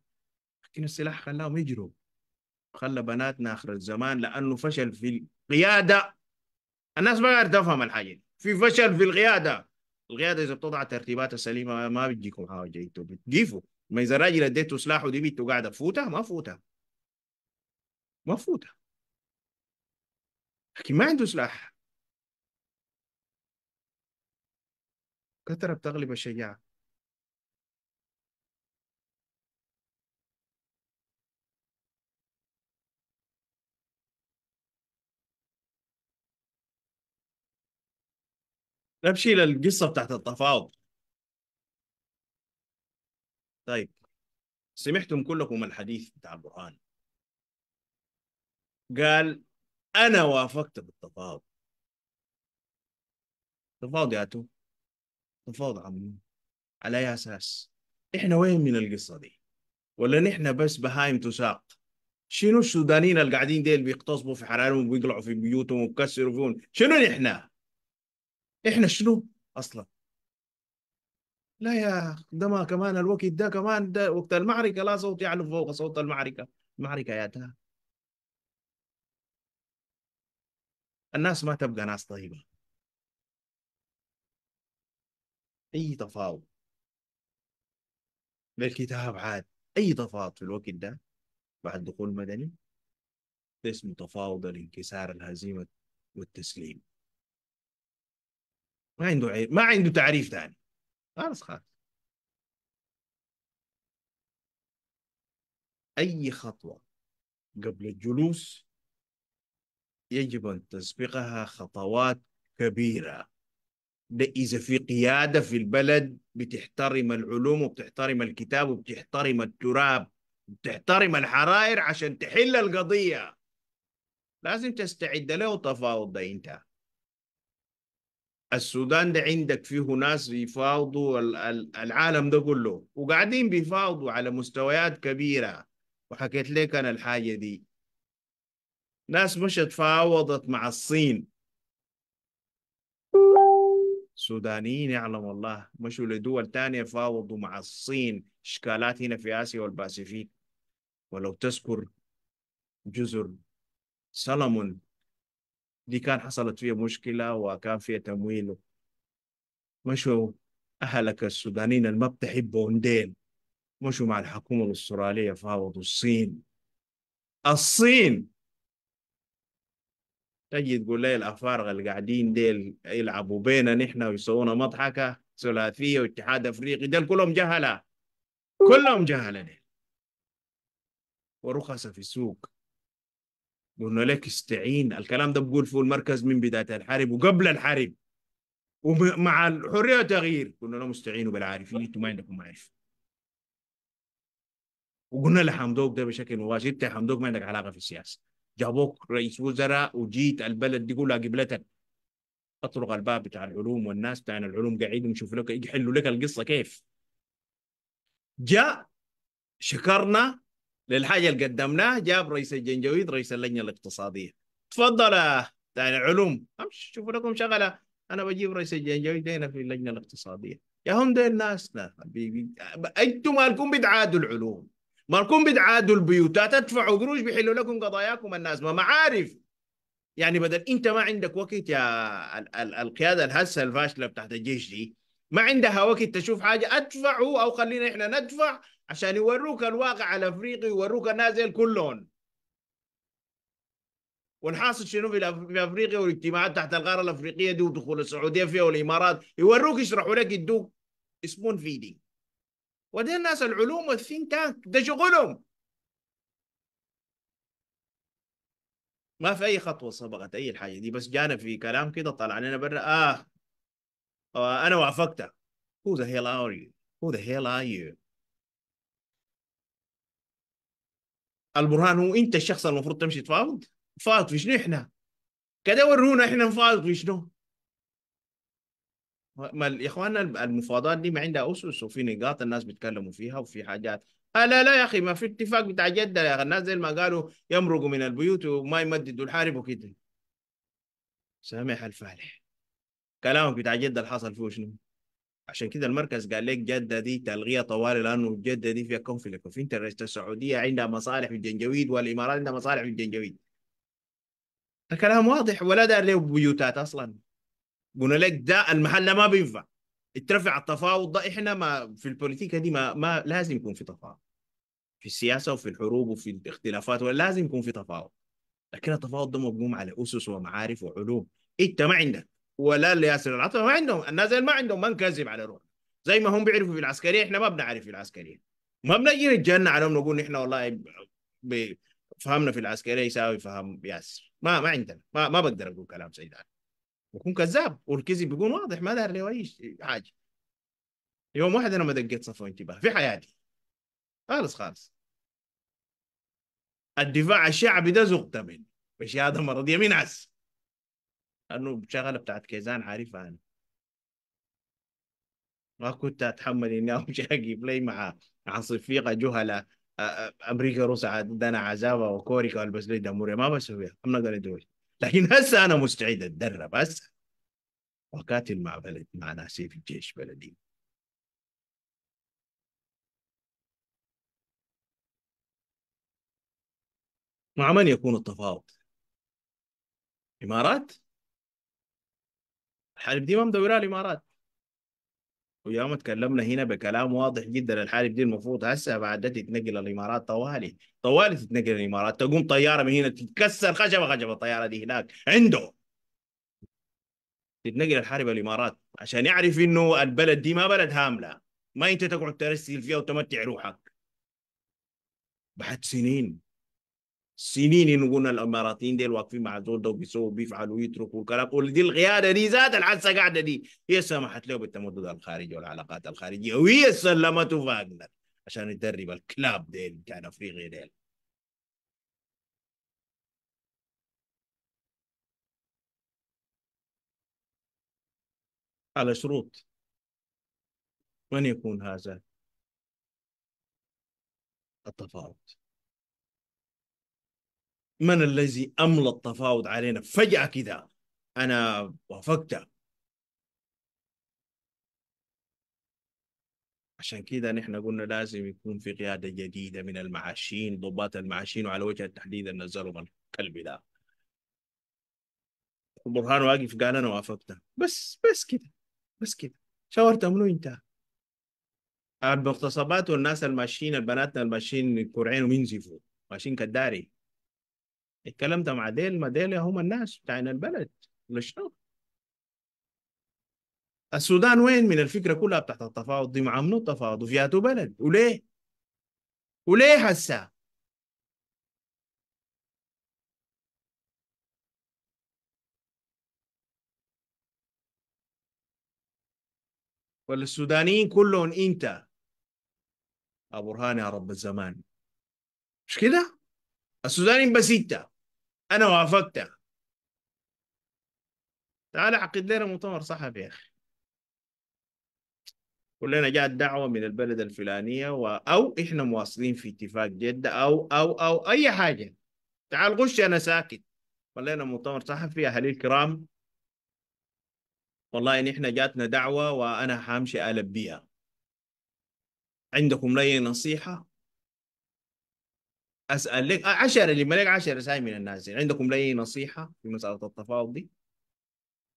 لكن السلاح خلاهم يجروا خلى بناتنا اخر الزمان لانه فشل في القياده الناس ما قاعده تفهم الحاجه دي في فشل في القياده القياده اذا بتضع ترتيبات سليمه ما بتجيكم حاجه انتوا بتجيفوا ما اذا راجل اديته سلاحه دي بيته قاعده فوتها ما فوتها ما فوتها لكن ما عنده سلاح كثرة بتغلب الشجاعة نمشي للقصة بتاعت التفاوض طيب سمعتم كلكم الحديث بتاع القرآن قال انا وافقت بالتفاوض تفاوض يا تو تفاوض عمي على اي اساس احنا وين من القصه دي ولا نحن بس بهايم تساق شنو السودانيين اللي قاعدين ديل بيغتصبوا في حرارهم وبيقلعوا في بيوتهم وبكسروا فيهم شنو نحن احنا شنو اصلا لا يا ده ما كمان الوقت ده كمان ده وقت المعركه لا صوت يعلو فوق صوت المعركه المعركه يا ده الناس ما تبقى ناس طيبة أي تفاوض للكتاب عاد أي تفاوض في الوقت ده بعد دخول مدني اسمه تفاوض الانكسار الهزيمة والتسليم ما عنده ما عنده تعريف ثاني خلاص خلاص أي خطوة قبل الجلوس يجب أن تسبقها خطوات كبيرة ده إذا في قيادة في البلد بتحترم العلوم وبتحترم الكتاب وبتحترم التراب وبتحترم الحرائر عشان تحل القضية لازم تستعد له تفاوض ده أنت السودان ده عندك فيه ناس بيفاوضوا العالم ده كله وقاعدين بيفاوضوا على مستويات كبيرة وحكيت لك أنا الحاجة دي ناس مشت فاوضت مع الصين سودانيين يعلم الله مشوا لدول تانية فاوضوا مع الصين إشكالات هنا في آسيا والباسيفيك ولو تذكر جزر سلمون دي كان حصلت فيها مشكلة وكان فيها تمويل مشوا أهلك السودانيين اللي ما بتحبهم دين مشوا مع الحكومة الأسترالية فاوضوا الصين الصين تجي تقول لي الافارقه اللي قاعدين ديل يلعبوا بينا نحن ويسوونا مضحكه ثلاثيه واتحاد افريقي ديل كلهم جهله كلهم جهله ديل ورخص في السوق قلنا لك استعين الكلام ده بقول في المركز من بدايه الحرب وقبل الحرب ومع الحريه والتغيير قلنا لهم استعينوا بالعارفين انتم ما عندكم معرفه وقلنا لحمدوك ده بشكل مباشر انت حمدوك ما عندك علاقه في السياسه جابوك رئيس وزراء وجيت البلد دي كلها قبلتك اطرق الباب بتاع العلوم والناس بتاع العلوم قاعدين يشوفوا لك يحلوا لك القصه كيف جاء شكرنا للحاجه اللي قدمناها جاب رئيس الجنجويد رئيس اللجنه الاقتصاديه تفضل بتاع العلوم امشي شوفوا لكم شغله انا بجيب رئيس الجنجويد هنا في اللجنه الاقتصاديه يا هم دي الناس انتم مالكم بتعادوا العلوم ما لكم بتعادوا البيوتات تدفعوا قروش بيحلوا لكم قضاياكم الناس ما معارف يعني بدل انت ما عندك وقت يا ال ال القياده الهسه الفاشله بتاعت الجيش دي ما عندها وقت تشوف حاجه ادفعوا او خلينا احنا ندفع عشان يوروك الواقع الافريقي يوروك الناس كلهم ونحاصل شنو في افريقيا والاجتماعات تحت الغاره الافريقيه دي ودخول السعوديه فيها والامارات يوروك يشرحوا لك يدوك اسمون فيدينج ودي الناس العلوم والثين تانك ده شغلهم ما في اي خطوه سبقت اي الحاجه دي بس جانا في كلام كده طلع لنا برا آه. اه انا وافقتك who the hell are you who the hell are you البرهان هو انت الشخص المفروض تمشي تفاوض فاوض في شنو احنا كده ورونا احنا نفاوض في شنو ما يا اخوانا المفاوضات دي ما عندها اسس وفي نقاط الناس بيتكلموا فيها وفي حاجات آه لا لا يا اخي ما في اتفاق بتاع جده يا اخي الناس زي ما قالوا يمرقوا من البيوت وما يمددوا الحارب وكده سامح الفالح كلامك بتاع جده اللي حصل فيه شنو؟ عشان كده المركز قال لك جده دي تلغيها طوالي لانه جده دي فيها كونفليكت وفي انترست السعوديه عندها مصالح في الجنجويد والامارات عندها مصالح في الجنجويد الكلام واضح ولا دار له بيوتات اصلا قلنا لك ده المحل ما بينفع اترفع التفاوض ده احنا ما في البوليتيكا دي ما, ما لازم يكون في تفاوض في السياسه وفي الحروب وفي الاختلافات لازم يكون في تفاوض لكن التفاوض ده مبنوم على اسس ومعارف وعلوم انت ما عندك ولا ياسر العطا ما عندهم الناس ما عندهم ما نكذب على روحنا زي ما هم بيعرفوا في العسكريه احنا ما بنعرف في العسكريه ما بنجي نتجنى عليهم نقول احنا والله فهمنا في العسكريه يساوي فهم ياسر ما ما عندنا ما ما بقدر اقول كلام زي ده يكون كذاب والكذب بيكون واضح ما دار له اي حاجه يوم واحد انا ما دقيت صفو انتباه في حياتي خالص خالص الدفاع الشعبي ده زغت منه مش هذا مرض يمين عس انه شغله بتاعت كيزان عارفها انا ما كنت اتحمل اني امشي اجيب لي مع مع صفيقه جهله امريكا روسيا عدنا عذابها وكوريكا والبس لي ما بسويها ما بقدر ادوي لكن هسه انا مستعد اتدرب هسه وقاتل مع بلد مع ناسي في الجيش بلدي مع من يكون التفاوض؟ امارات؟ الحرب دي ما مدورها الامارات ويوم تكلمنا هنا بكلام واضح جدا الحارب دي المفروض هسه بعد تتنقل الامارات طوالي طوالي تتنقل الامارات تقوم طياره من هنا تتكسر خشبه خشبه الطياره دي هناك عنده تتنقل الحارب الامارات عشان يعرف انه البلد دي ما بلد هامله ما انت تقعد ترسل فيها وتمتع روحك بعد سنين سنين نقولنا الاماراتيين ديل واقفين مع زول ده وبيسووا بيفعلوا ويتركوا الكلام ودي القياده دي ذات الحسه قاعده دي هي سمحت له بالتمدد الخارجي والعلاقات الخارجيه وهي سلمته فاجنر عشان يدرب الكلاب ديل بتاع افريقيا ديل على شروط من يكون هذا التفاوض من الذي املى التفاوض علينا فجاه كذا انا وافقت عشان كده نحن قلنا لازم يكون في قياده جديده من المعاشين ضباط المعاشين وعلى وجه التحديد من الكلب ده برهان واقف قال انا وافقت بس بس كده بس كده شاورت منو انت المغتصبات والناس الماشيين البنات الماشيين كرعين ومنزفوا ماشيين كداري الكلام ده مع ديل ما ديل هم الناس بتاعنا البلد الشرق السودان وين من الفكره كلها بتاعت التفاوض دي مع منو التفاوض فياتو بلد وليه؟ وليه هسه؟ ولا السودانيين كلهم انت ابو رهان يا رب الزمان مش كده؟ السودانيين بسيطه انا وافقت تعال عقد لنا مؤتمر صحفي يا اخي كلنا جاء دعوه من البلد الفلانيه و... او احنا مواصلين في اتفاق جده او او او اي حاجه تعال غش انا ساكت خلينا مؤتمر صحفي يا اهلي الكرام والله ان احنا جاتنا دعوه وانا حامشي البيها عندكم لي نصيحه اسال لك 10 اللي لك 10 اسامي من الناس يعني. عندكم لي نصيحه في مساله التفاوض دي؟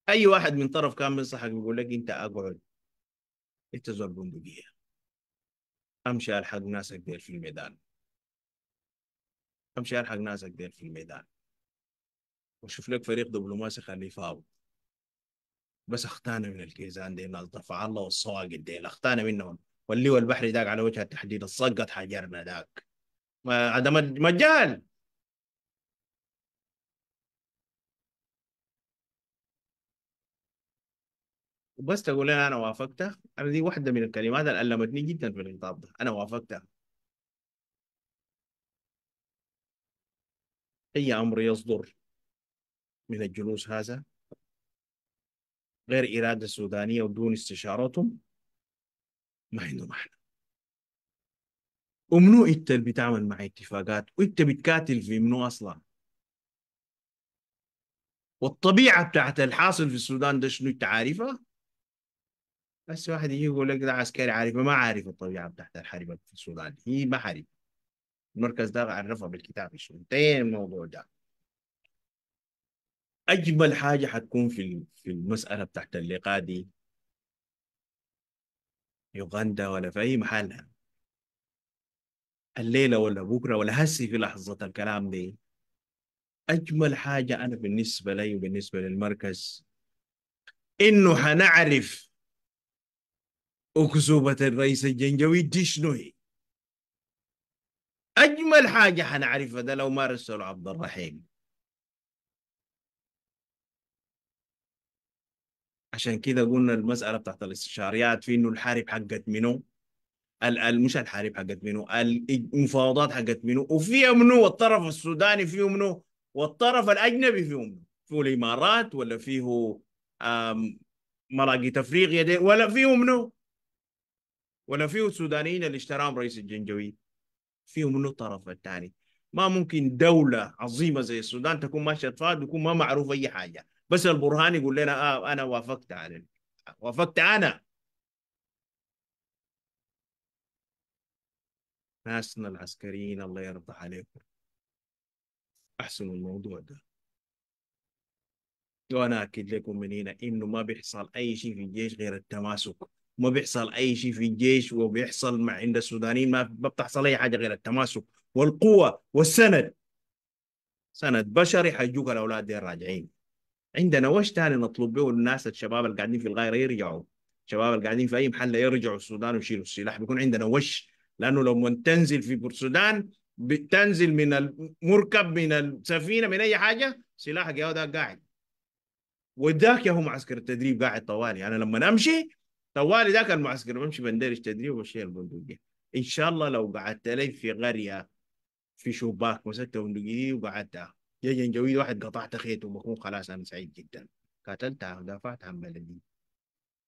اي واحد من طرف كان بينصحك بيقول لك انت اقعد انت زول بندقيه امشي الحق ناسك ديل في الميدان امشي الحق ناسك ديل في الميدان وشوف لك فريق دبلوماسي خليه يفاوض بس اختانا من الكيزان دي ناس دفع الله والصواقد دي اختانا منهم واللي والبحر داك على وجه التحديد الصقت حجرنا داك هذا مجال بس تقول انا وافقتها انا دي واحده من الكلمات اللي علمتني جدا في الخطاب ده انا وافقتها اي امر يصدر من الجلوس هذا غير اراده سودانيه ودون استشارتهم ما عندهم احنا ومنو انت اللي بتعمل مع اتفاقات وانت بتكاتل في منو اصلا والطبيعه بتاعت الحاصل في السودان ده شنو انت عارفها؟ بس واحد يجي يقول لك ده عسكري عارفه ما عارف الطبيعه بتاعت الحرب في السودان هي ما حارب المركز ده عرفها بالكتاب شنو انت الموضوع ده اجمل حاجه حتكون في في المساله بتاعت اللقاء دي يوغندا ولا في اي محل الليلة ولا بكرة ولا هسي في لحظة الكلام دي أجمل حاجة أنا بالنسبة لي وبالنسبة للمركز إنه حنعرف أكسوبة الرئيس الجنجوي ديشنوي شنو هي أجمل حاجة حنعرفها ده لو مارسه عبد الرحيم عشان كده قلنا المسألة بتاعت الاستشاريات في إنه الحارب حقت منو مش الحريب حقت منو المفاوضات حقت منو وفيها منو والطرف السوداني فيه منو والطرف الاجنبي فيه منو فيه الامارات ولا فيه ملاقي افريقيا ولا فيه منو ولا فيه السودانيين اللي اشتراهم رئيس الجنجوي فيه منو الطرف الثاني ما ممكن دولة عظيمة زي السودان تكون ماشية فاضي ويكون ما معروف أي حاجة بس البرهان يقول لنا آه أنا وافقت على وافقت أنا ناسنا العسكريين الله يرضى عليكم احسنوا الموضوع ده وانا اكد لكم من هنا انه ما بيحصل اي شيء في الجيش غير التماسك ما بيحصل اي شيء في الجيش وبيحصل مع عند السودانيين ما بتحصل اي حاجه غير التماسك والقوه والسند سند بشري حيجوك الاولاد دي راجعين عندنا وش ثاني نطلب به الناس الشباب اللي قاعدين في الغايره يرجعوا الشباب اللي قاعدين في اي محل يرجعوا السودان ويشيلوا السلاح بيكون عندنا وش لانه لو تنزل في بورسودان بتنزل من المركب من السفينه من اي حاجه سلاحك يا ده قاعد وذاك يا هو معسكر التدريب قاعد طوالي انا لما امشي طوالي ذاك المعسكر بمشي بندرج تدريب وبشيل البندقيه ان شاء الله لو قعدت لي في قريه في شباك مسكت البندقيه وقعدت يا جنجويد واحد قطعت خيط بكون خلاص انا سعيد جدا قاتلتها ودافعت عن بلدي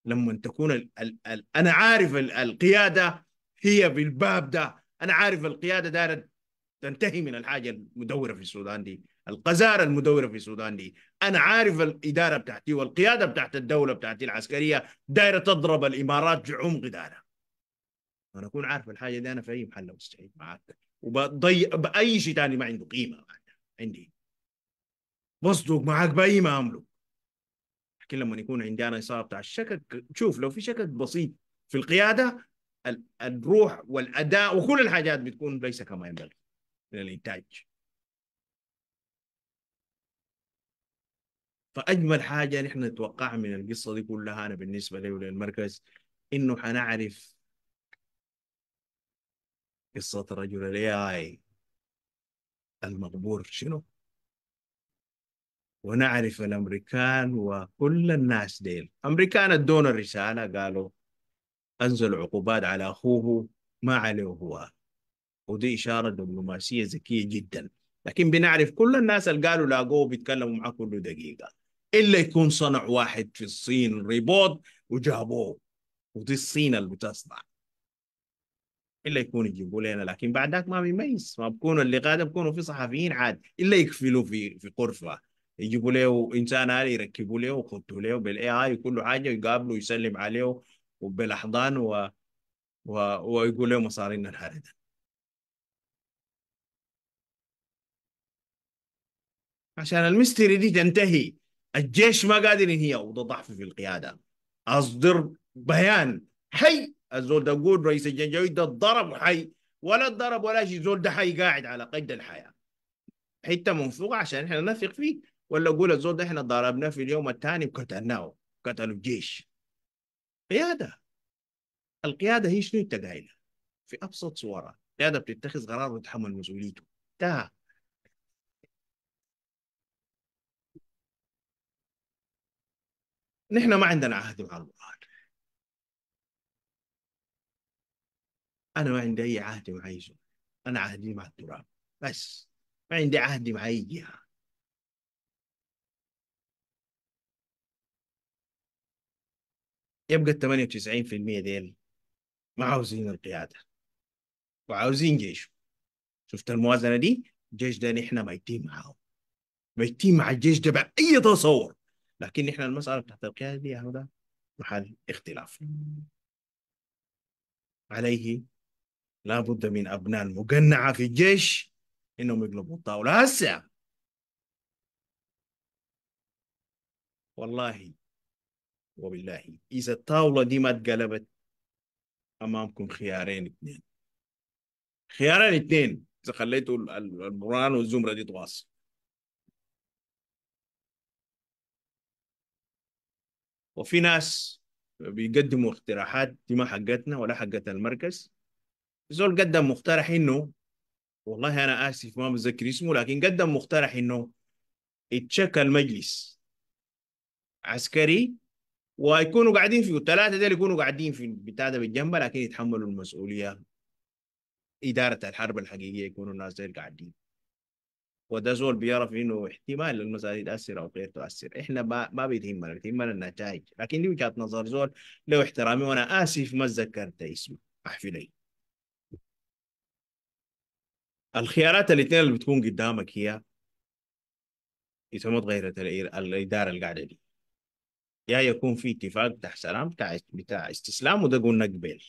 لما تكون ال ال ال انا عارف ال القياده هي بالباب ده انا عارف القياده دايره تنتهي من الحاجه المدوره في السودان دي القذاره المدوره في السودان دي انا عارف الاداره بتاعتي والقياده بتاعت الدوله بتاعتي العسكريه دايره تضرب الامارات جعوم غدارة انا اكون عارف الحاجه دي انا في اي محل مستعد معاك وبضيع باي شيء ثاني ما عنده قيمه عندي بصدق معاك باي ما املك لكن لما يكون عندي انا اصابه على الشكك شوف لو في شكك بسيط في القياده الروح والاداء وكل الحاجات بتكون ليس كما ينبغي من الانتاج فاجمل حاجه نحن نتوقعها من القصه دي كلها انا بالنسبه لي وللمركز انه حنعرف قصه رجل الاي اي المقبور شنو ونعرف الامريكان وكل الناس ديل امريكان ادونا الرساله قالوا انزل عقوبات على اخوه ما عليه هو ودي اشاره دبلوماسيه ذكيه جدا لكن بنعرف كل الناس اللي قالوا لاقوه بيتكلموا معاه كل دقيقه الا يكون صنع واحد في الصين ريبوت وجابوه ودي الصين اللي بتصنع الا يكون يجيبوا لنا لكن بعد ذاك ما بيميز ما بكون اللي قاعد بكونوا في صحفيين عاد الا يكفلوا في في غرفه يجيبوا له انسان يركبوا له ويحطوا له بالاي اي كل حاجه يقابله ويسلم عليه وبالاحضان و... و... ويقول لهم مصارينا الحارده عشان المستري دي تنتهي الجيش ما قادر ينهي وده ضعف في القياده اصدر بيان حي الزول ده يقول رئيس الجنجويد ده ضرب حي ولا ضرب ولا شيء الزول ده حي قاعد على قيد الحياه حته منفوقه عشان احنا نثق فيه ولا اقول الزول ده احنا ضربناه في اليوم الثاني وقتلناه قتلوا الجيش قياده القياده هي شنو انت قايله في ابسط صورها القياده بتتخذ قرار وتتحمل مسؤوليته انتهى نحن ما عندنا عهد مع القرآن أنا ما عندي أي عهد مع أي أنا عهدي مع التراب بس ما عندي عهد مع أي جهة يبقى ال 98% ديل ما عاوزين القياده وعاوزين جيش شفت الموازنه دي الجيش ده نحن ميتين معاهم ميتين مع الجيش ده باي تصور لكن نحن المساله بتاعت القياده دي هذا محل اختلاف عليه لابد من ابناء مقنعه في الجيش انهم يقلبوا الطاوله هسه والله وبالله إذا الطاولة دي ما اتقلبت أمامكم خيارين اثنين خيارين اثنين إذا خليتوا البران والزمرة دي تواصل وفي ناس بيقدموا اقتراحات دي ما حقتنا ولا حقت المركز زول قدم مقترح انه والله انا اسف ما بذكر اسمه لكن قدم مقترح انه يتشكل مجلس عسكري ويكونوا قاعدين فيه الثلاثه ديل يكونوا قاعدين في البتاع ده بالجنب لكن يتحملوا المسؤوليه اداره الحرب الحقيقيه يكونوا الناس ديل قاعدين وده زول بيعرف انه احتمال المسائل تاثر او غير تاثر احنا ما ما بيهمنا بيهمنا النتائج لكن دي وجهه نظر زول لو احترامي وانا اسف ما ذكرت اسمه احفلي الخيارات الاثنين اللي بتكون قدامك هي يتمت تغيرت الاداره القاعدة دي يا يكون في اتفاق بتاع سلام بتاع بتاع استسلام وده قلنا قبل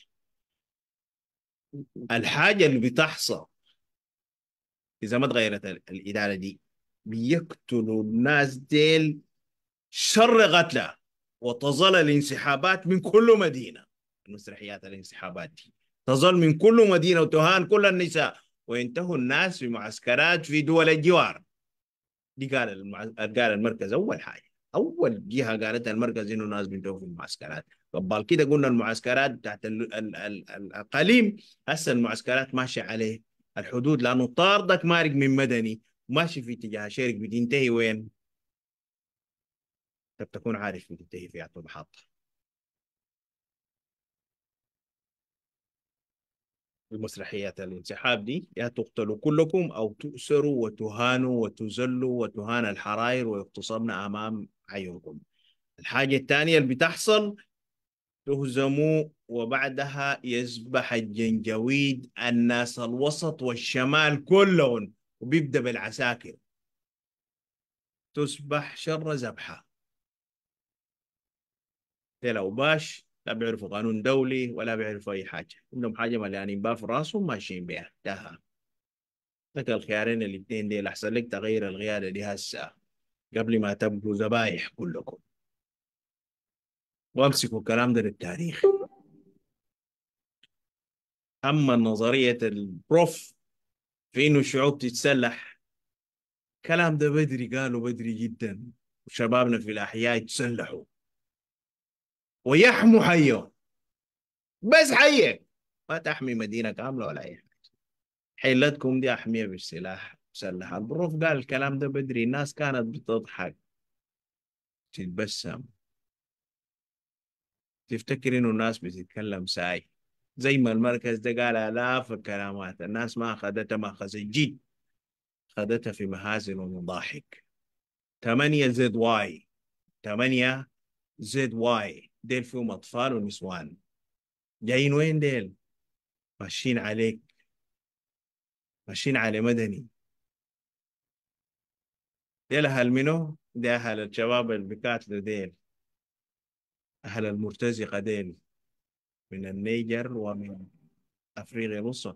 الحاجه اللي بتحصل اذا ما تغيرت الاداره دي بيقتلوا الناس ديل شر قتلى وتظل الانسحابات من كل مدينه المسرحيات الانسحابات دي تظل من كل مدينه وتهان كل النساء وينتهوا الناس في معسكرات في دول الجوار دي قال قال المركز اول حاجه اول جهه قالتها المركز انه ناس بينتهوا في المعسكرات قبل كده قلنا المعسكرات بتاعت الاقاليم هسه المعسكرات ماشيه عليه الحدود لانه طاردك مارق من مدني ماشي في اتجاه شرق بتنتهي وين؟ انت بتكون عارف بتنتهي في محطه المسرحيات الانسحاب دي يا تقتلوا كلكم أو تؤسروا وتهانوا وتذلوا وتهان الحرائر ويغتصبن أمام عيونكم الحاجة الثانية اللي بتحصل تهزموا وبعدها يذبح الجنجويد الناس الوسط والشمال كلهم وبيبدأ بالعساكر تسبح شر ذبحه باش لا بيعرفوا قانون دولي ولا بيعرفوا أي حاجة عندهم حاجة مليانين باب في راسهم ماشيين بها انتهى لك الخيارين الاثنين دي أحسن لك تغير القيادة دي هسه قبل ما تبقوا ذبايح كلكم وامسكوا الكلام ده للتاريخ اما نظريه البروف في انه الشعوب تتسلح الكلام ده بدري قالوا بدري جدا وشبابنا في الاحياء يتسلحوا ويحموا حيه بس حيه ما تحمي مدينه كامله ولا اي حاجه حيلتكم دي احميها بالسلاح مسلحه الظروف قال الكلام ده بدري الناس كانت بتضحك تتبسم تفتكر انه الناس بتتكلم ساي زي ما المركز ده قال الاف الكلامات الناس ما اخذتها ما جد اخذتها في مهازل ومضاحك 8 زد واي 8 زد واي ديل فيهم اطفال ونسوان جايين وين ديل ماشيين عليك ماشيين على مدني ديل اهل منو دي اهل الشباب اللي بيقاتلوا ديل اهل المرتزقه ديل من النيجر ومن افريقيا الوسطى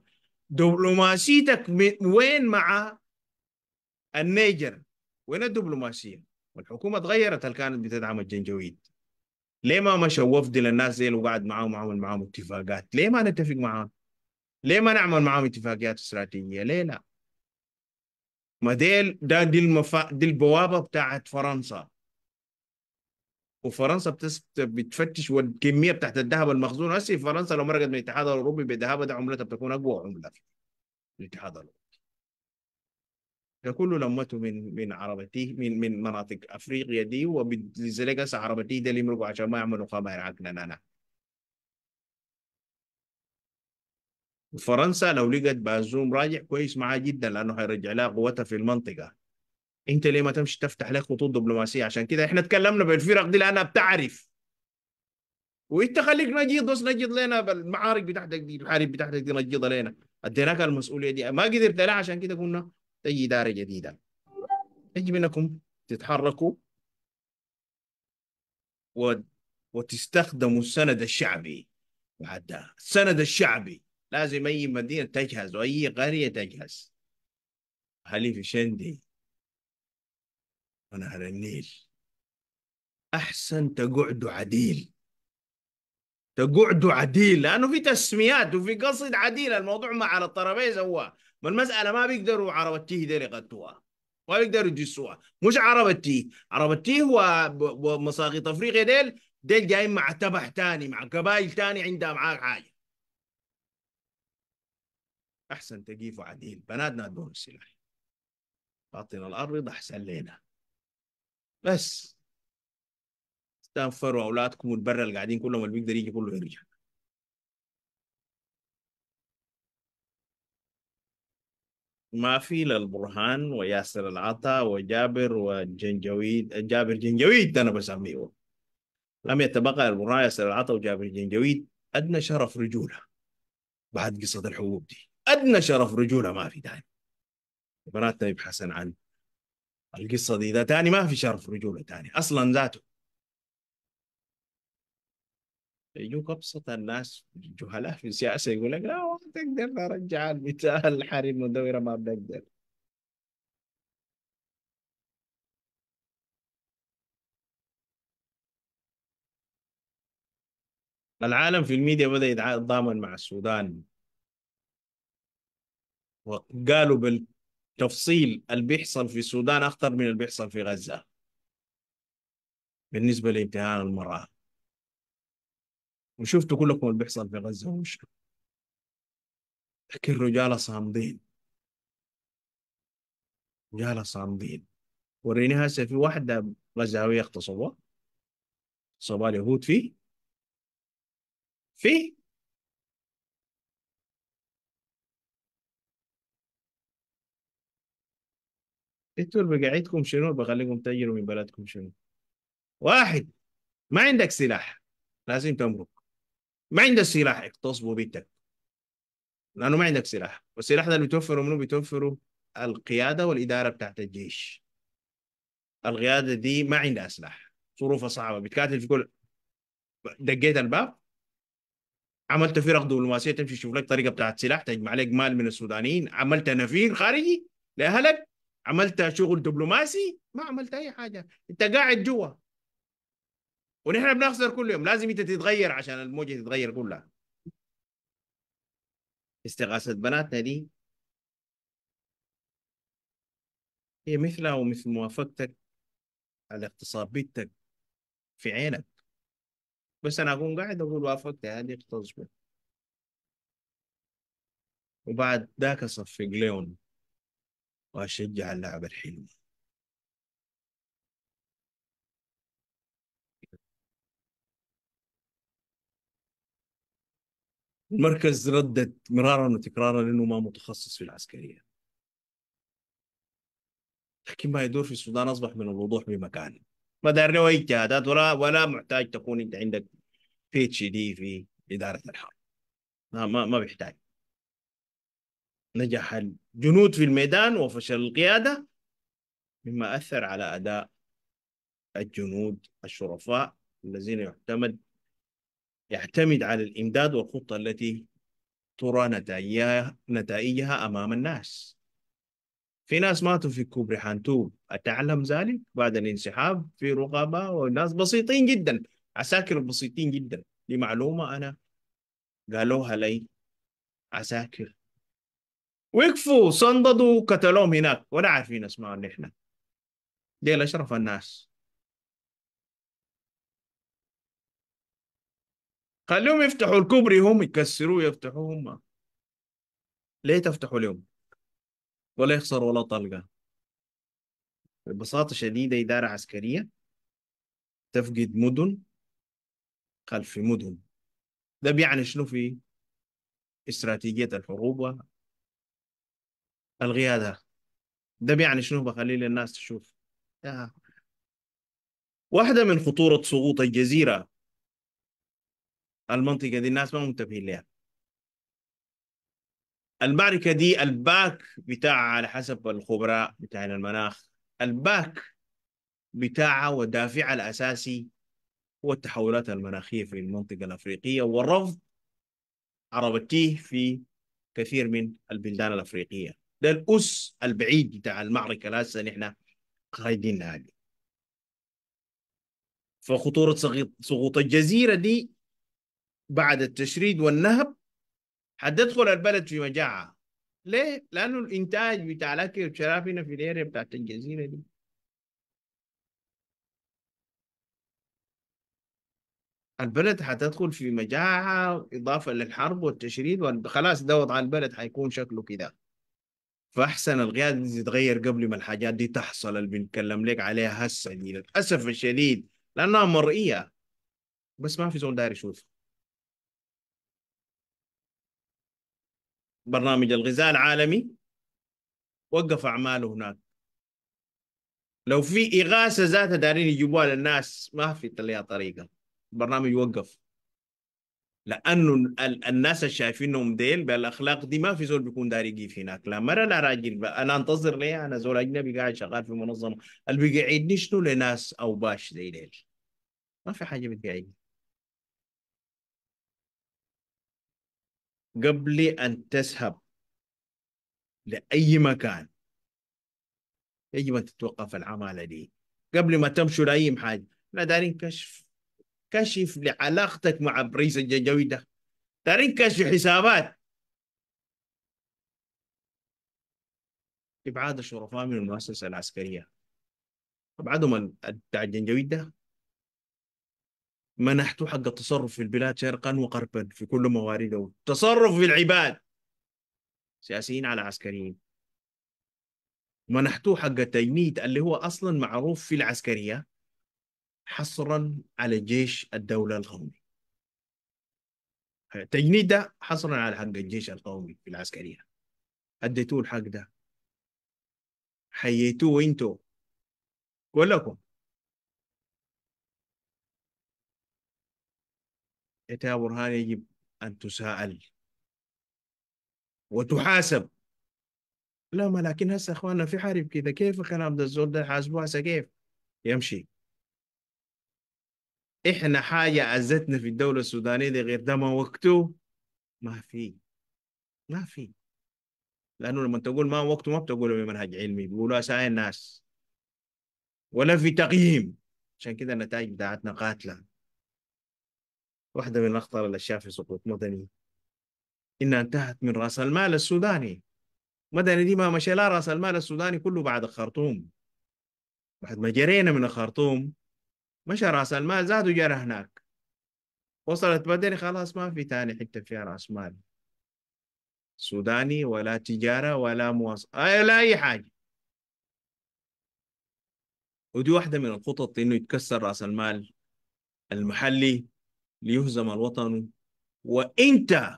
دبلوماسيتك من وين مع النيجر وين الدبلوماسيه والحكومه تغيرت هل كانت بتدعم الجنجويد ليه ما مشى وفد للناس زي وقعد معاهم وعمل معاهم اتفاقات؟ ليه ما نتفق معاهم؟ ليه ما نعمل معاهم اتفاقيات استراتيجيه؟ ليه لا؟ ما ديل ده دي المفا... دي البوابه بتاعت فرنسا وفرنسا بتس... بتفتش والكميه بتاعت الذهب المخزون هسه فرنسا لو مرقت من الاتحاد الاوروبي بالذهب ده عملتها بتكون اقوى عمله في الاتحاد الاوروبي كله لمته من من عربتيه من من مناطق افريقيا دي وبالزلق سا عربتيه ده يمرقوا عشان ما يعملوا قمع عقلا انا فرنسا لو لقت بازوم راجع كويس معاه جدا لانه هيرجع لها قوتها في المنطقه انت ليه ما تمشي تفتح لك خطوط دبلوماسيه عشان كده احنا تكلمنا بالفرق دي لانها بتعرف وانت خليك نجيض بس نجيض لنا بالمعارك بتاعتك دي الحارب بتاعتك دي نجيضها لنا اديناك المسؤوليه دي ما قدرت لها عشان كده قلنا تجي إدارة جديدة يجب أنكم تتحركوا و... وتستخدموا السند الشعبي بعد السند الشعبي لازم أي مدينة تجهز وأي قرية تجهز حليف شندي ونهر النيل أحسن تقعدوا عديل تقعدوا عديل لأنه في تسميات وفي قصد عديل الموضوع ما على الطرابيزة هو ما المساله ما بيقدروا عرب التيه اللي يغطوها ما بيقدروا يجسوها مش عرب التيه عرب التيه ومساقط افريقيا ديل ديل جايين مع تبح تاني مع قبائل تاني عندها معاك حاجه احسن تقيف وعديل بناتنا دون السلاح باطن الارض احسن لنا بس استنفروا اولادكم البر اللي قاعدين كلهم اللي بيقدر يجي كله يرجع ما في للبرهان وياسر العطا وجابر وجنجويد جابر جنجويد انا بسميه لم يتبقى البرهان ياسر العطا وجابر جنجويد ادنى شرف رجوله بعد قصه الحبوب دي ادنى شرف رجوله ما في ثاني بناتنا يبحثن عن القصه دي ده ثاني ما في شرف رجوله ثاني اصلا ذاته يجوك ابسط الناس جهلاء في السياسه يقول لك لا ما تقدر ارجع مثال الحريم المدوره ما بتقدر العالم في الميديا بدا يتضامن مع السودان وقالوا بالتفصيل اللي بيحصل في السودان اخطر من اللي بيحصل في غزه بالنسبه لامتهان المراه وشفتوا كلكم اللي بيحصل في غزه ومش لكن رجال صامدين رجال صامدين وريني هسه في واحدة غزاوية اغتصبوها اغتصبوها اليهود فيه فيه انتوا اللي بقعدكم شنو بخليكم تجروا من بلدكم شنو واحد ما عندك سلاح لازم تمرق ما عندك سلاح اغتصبوا بيتك لانه ما عندك سلاح والسلاح ده اللي بتوفره منه بتوفره القياده والاداره بتاعت الجيش القياده دي ما عندها سلاح ظروفها صعبه بتكاتل في كل دقيت الباب عملت فرق دبلوماسيه تمشي تشوف لك طريقه بتاعت سلاح تجمع لك مال من السودانيين عملت نفير خارجي لاهلك عملت شغل دبلوماسي ما عملت اي حاجه انت قاعد جوا ونحن بنخسر كل يوم لازم انت تتغير عشان الموجه تتغير كلها استغاثه بناتنا دي هي مثلها ومثل موافقتك على اغتصاب بيتك في عينك بس انا اكون قاعد اقول وافقت هذه اغتصبت وبعد ذاك اصفق ليون واشجع اللعب الحلو المركز ردت مرارا وتكرارا انه ما متخصص في العسكريه لكن ما يدور في السودان اصبح من الوضوح بمكانه ما دارنا اي اجتهادات ولا ولا محتاج تكون انت عندك بي اتش دي في اداره الحرب ما ما, ما بيحتاج نجح الجنود في الميدان وفشل القياده مما اثر على اداء الجنود الشرفاء الذين يعتمد يعتمد على الإمداد والخطة التي ترى نتائجها, نتائجها أمام الناس في ناس ماتوا في كوبري حانتوب أتعلم ذلك بعد الانسحاب في رقابة وناس بسيطين جدا عساكر بسيطين جدا دي معلومة أنا قالوها لي عساكر وقفوا صنددوا قتلوهم هناك ولا عارفين اسمعوا نحن دي أشرف الناس خليهم يفتحوا الكوبري هم يكسروه يفتحوه هم ليه تفتحوا لهم ولا يخسر ولا طلقة ببساطة شديدة إدارة عسكرية تفقد مدن خلف مدن ده بيعني شنو في استراتيجية الحروب والغيادة ده بيعني شنو بخلي للناس تشوف واحدة من خطورة سقوط الجزيرة المنطقة دي الناس ما منتبهين لها المعركة دي الباك بتاعها على حسب الخبراء بتاع المناخ الباك بتاعها ودافعها الأساسي هو التحولات المناخية في المنطقة الأفريقية والرفض عربتيه في كثير من البلدان الأفريقية ده الأس البعيد بتاع المعركة الهسه نحن قريدين هذه فخطورة سقوط الجزيرة دي بعد التشريد والنهب حتدخل البلد في مجاعة ليه؟ لأنه الإنتاج بتاع الأكل والشراب هنا في الأريا بتاعت الجزيرة دي البلد حتدخل في مجاعة إضافة للحرب والتشريد وخلاص ده وضع البلد حيكون شكله كده فأحسن القيادة دي تتغير قبل ما الحاجات دي تحصل اللي بنتكلم لك عليها هسه دي للأسف الشديد لأنها مرئية بس ما في زول داير يشوفها برنامج الغذاء العالمي وقف اعماله هناك لو في اغاثه ذاتها دارين يجيبوها للناس ما في تلاقيها طريقه البرنامج وقف لانه الناس اللي شايفينهم ديل بالاخلاق دي ما في زول بيكون داري يقيف هناك لا مرة لا راجل انا انتظر ليه انا زول اجنبي قاعد شغال في منظمه اللي بيقعدني شنو لناس او باش زي ديل ما في حاجه بتقعدني قبل أن تذهب لأي مكان يجب أن تتوقف العمالة دي قبل ما تمشوا لأي حاجة لا دارين كشف كشف لعلاقتك مع رئيس ده دارين كشف حسابات إبعاد الشرفاء من المؤسسة العسكرية أبعدهم بتاع الجنجويد ده منحته حق التصرف في البلاد شرقا وغربا في كل موارده تصرف في العباد سياسيين على عسكريين منحته حق التجنيد اللي هو اصلا معروف في العسكريه حصرا على جيش الدوله القومي تجنيد ده حصرا على حق الجيش القومي في العسكريه اديتوه الحق ده حييتوه انتوا كلكم إتى برهان يجب أن تساءل وتحاسب لا ما لكن هسه اخواننا في حرب كذا كيف الكلام ده الزول ده حاسبه هسه كيف يمشي احنا حاجه عزتنا في الدوله السودانيه دي غير ده ما وقته ما في ما في لانه لما تقول ما وقته ما بتقوله بمنهج علمي بيقولوا اساء الناس ولا في تقييم عشان كده النتائج بتاعتنا قاتله واحدة من أخطر الأشياء في سقوط مدني إنها انتهت من رأس المال السوداني مدني دي ما مشى لا رأس المال السوداني كله بعد الخرطوم بعد ما جرينا من الخرطوم مشى رأس المال زاد وجرى هناك وصلت مدني خلاص ما في تاني حتة فيها رأس مال سوداني ولا تجارة ولا مواصلة ولا أي حاجة ودي واحدة من الخطط إنه يتكسر رأس المال المحلي ليهزم الوطن وانت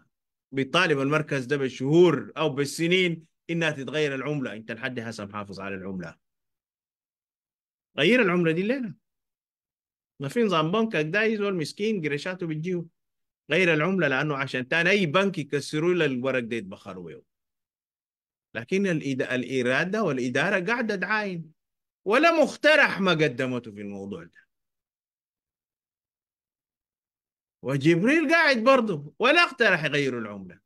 بطالب المركز ده بالشهور او بالسنين انها تتغير العمله انت لحد هسه محافظ على العمله غير العمله دي الليله ما في نظام بنكك دايز والمسكين قريشاته قرشاته بتجيه غير العمله لانه عشان تاني اي بنك يكسروا له الورق ده يتبخروا به لكن الاراده والاداره قاعده تعاين ولا مقترح ما قدمته في الموضوع ده وجبريل قاعد برضه ولا اقترح يغيروا العمله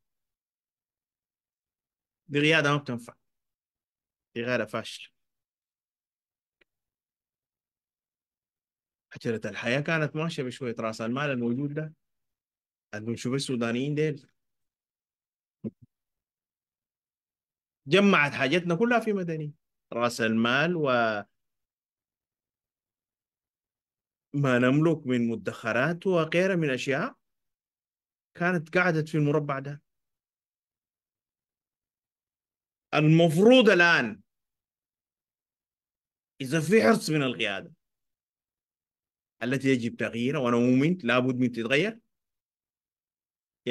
دي قياده ما بتنفع دي فاشل فاشله الحياة كانت ماشية بشوية رأس المال الموجود ده شوف السودانيين ديل جمعت حاجتنا كلها في مدني رأس المال و ما نملك من مدخرات وغيرها من أشياء كانت قعدت في المربع ده المفروض الآن إذا في حرص من القيادة التي يجب تغييرها وأنا مؤمن لابد من تتغير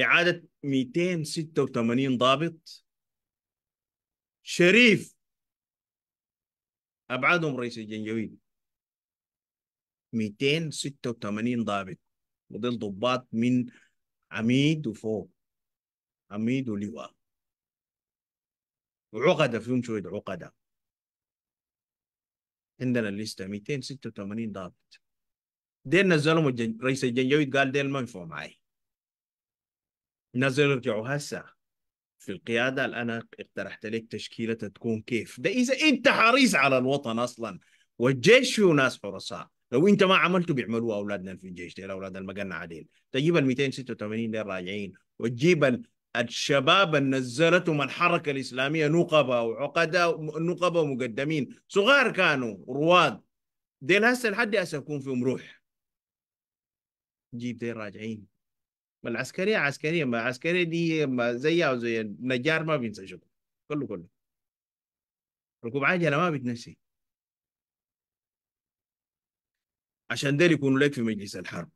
إعادة 286 ضابط شريف أبعادهم رئيس الجنجويد 286 ضابط ودول ضباط من عميد وفوق عميد ولواء وعقدة فيهم شوية عقدة عندنا الليستة 286 ضابط ديل نزلهم الجن... رئيس الجنجويد قال ديل ما ينفعوا معي نزلوا يرجعوا هسه في القيادة الآن اقترحت لك تشكيلة تكون كيف ده إذا أنت حريص على الوطن أصلا والجيش فيه ناس حرساء لو انت ما عملته بيعملوه اولادنا في الجيش ديل اولاد المقنع ديل تجيب ال 286 ديل راجعين وتجيب الشباب اللي نزلتهم الحركه الاسلاميه نقبه وعقداء نقبه ومقدمين صغار كانوا رواد ديل هسه لحد هسه يكون فيهم روح جيب ديل راجعين العسكريه عسكريه ما العسكريه دي ما زيها وزي النجار ما بينسى شغل كله كله ركوب عاجله ما بتنسي عشان ديل يكونوا لك في مجلس الحرب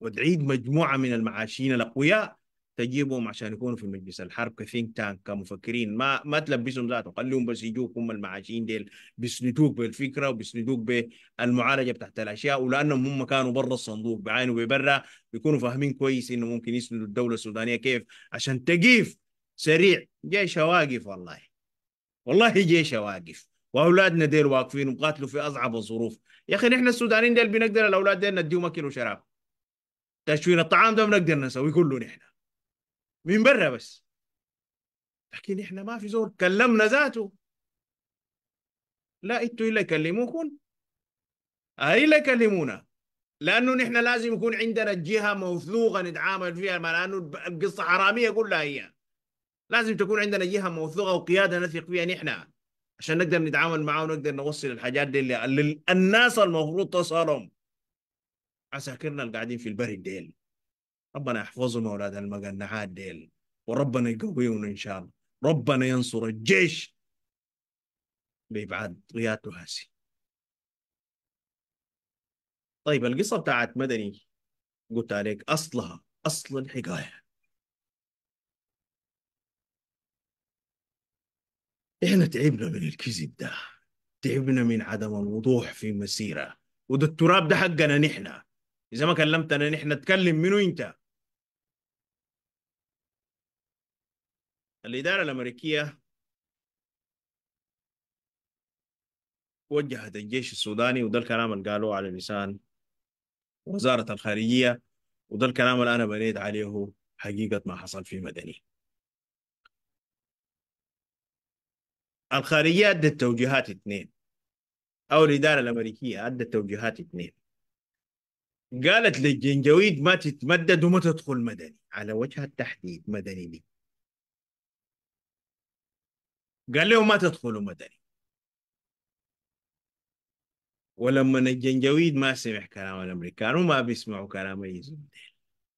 وتعيد مجموعه من المعاشين الاقوياء تجيبهم عشان يكونوا في مجلس الحرب كثينك تانك كمفكرين ما ما تلبسهم ذاته خليهم بس يجوك هم المعاشين ديل بيسندوك بالفكره وبيسندوك بالمعالجه بتاعت الاشياء ولانهم هم كانوا برا الصندوق بعينه ببرا بيكونوا فاهمين كويس انه ممكن يسندوا الدوله السودانيه كيف عشان تقيف سريع جيش واقف والله والله جيش واقف واولادنا ديل واقفين وقاتلوا في اصعب الظروف يا اخي نحن السودانيين ديل بنقدر الاولاد ديل نديهم اكل وشراب تشوين الطعام ده بنقدر نسوي كله نحن من برا بس لكن احنا ما في زور كلمنا ذاته لا انتوا الا يكلموكم الا يكلمونا لانه نحن لازم يكون عندنا جهه موثوقه نتعامل فيها لانه القصه حراميه كلها هي لازم تكون عندنا جهه موثوقه وقياده نثق فيها نحن عشان نقدر نتعامل معاه ونقدر نوصل الحاجات دي اللي للناس المفروض تصلهم عساكرنا اللي قاعدين في البري ديل ربنا يحفظهم اولاد المقنعات ديل وربنا يقويهم ان شاء الله ربنا ينصر الجيش بابعاد قيادته هاسي طيب القصه بتاعت مدني قلت عليك اصلها اصل الحكايه احنا تعبنا من الكذب ده تعبنا من عدم الوضوح في مسيره وده التراب ده حقنا نحن اذا ما كلمتنا نحن تكلم منو انت الاداره الامريكيه وجهت الجيش السوداني وده الكلام اللي قالوه على لسان وزاره الخارجيه وده الكلام اللي انا بنيت عليه حقيقه ما حصل في مدني الخارجية أدت توجيهات اثنين أو الإدارة الأمريكية أدت توجيهات اثنين قالت للجنجويد ما تتمدد وما تدخل مدني على وجه التحديد مدني لي قال لهم ما تدخلوا مدني ولما الجنجويد ما سمع كلام الامريكان وما بيسمعوا كلام اي زبدين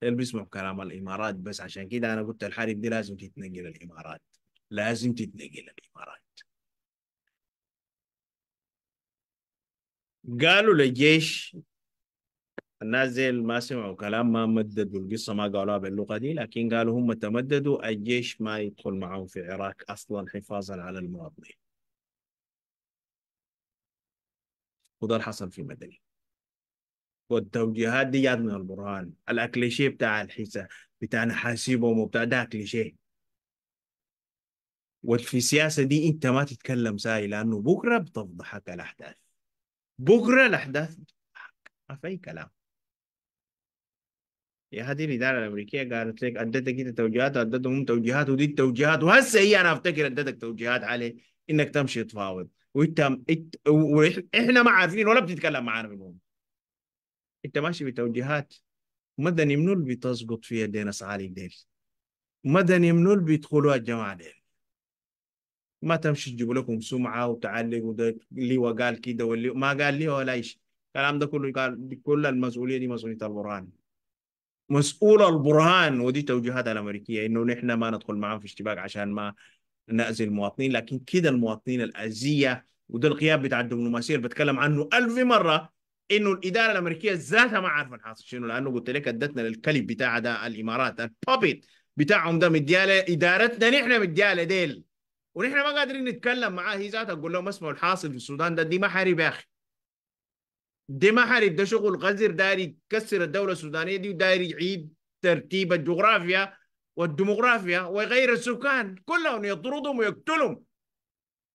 اللي بيسمعوا كلام الامارات بس عشان كده انا قلت الحرب دي لازم تتنقل الامارات لازم تتنقل الامارات قالوا للجيش الناس زي ما سمعوا كلام ما مددوا القصه ما قالوها باللغه دي لكن قالوا هم تمددوا الجيش ما يدخل معهم في العراق اصلا حفاظا على المواطنين وده اللي حصل في مدني والتوجيهات دي جات من البرهان الاكليشيه بتاع الحيسه بتاع نحاسبهم وبتاع ده كليشيه وفي السياسه دي انت ما تتكلم ساي لانه بكره بتفضحك الاحداث بكره الاحداث ما في أي كلام يا هذه الاداره الامريكيه قالت لك أدتك انت توجيهات ادتهم توجيهات ودي التوجيهات وهسه هي انا افتكر ادتك توجيهات عليه انك تمشي تفاوض وانت إحنا ما عارفين ولا بتتكلم معانا الموضوع انت ماشي بتوجيهات مدني منو اللي بتسقط في يدين اسعالي ديل مدني منو اللي بيدخلوها الجماعه ديل ما تمشي تجيبوا لكم سمعه وتعلق اللي هو قال كده واللي ما قال لي ولا شيء الكلام ده كله قال كل المسؤوليه دي مسؤوليه البرهان مسؤول البرهان ودي توجيهات الامريكيه انه نحن ما ندخل معاهم في اشتباك عشان ما ناذي المواطنين لكن كده المواطنين الاذيه وده الغياب بتاع الدبلوماسيه اللي بتكلم عنه ألف مره انه الاداره الامريكيه ذاتها ما عارفه الحاصل شنو لانه قلت لك ادتنا للكلب بتاع ده الامارات البابيت بتاعهم ده مدياله ادارتنا نحن مدياله ديل ونحن ما قادرين نتكلم معاه هي ذاتها نقول لهم اسمعوا الحاصل في السودان ده دي ما حارب يا اخي دي ما حارب ده شغل غزر داير يكسر الدوله السودانيه دي وداير يعيد ترتيب الجغرافيا والديموغرافيا ويغير السكان كلهم يطردهم ويقتلهم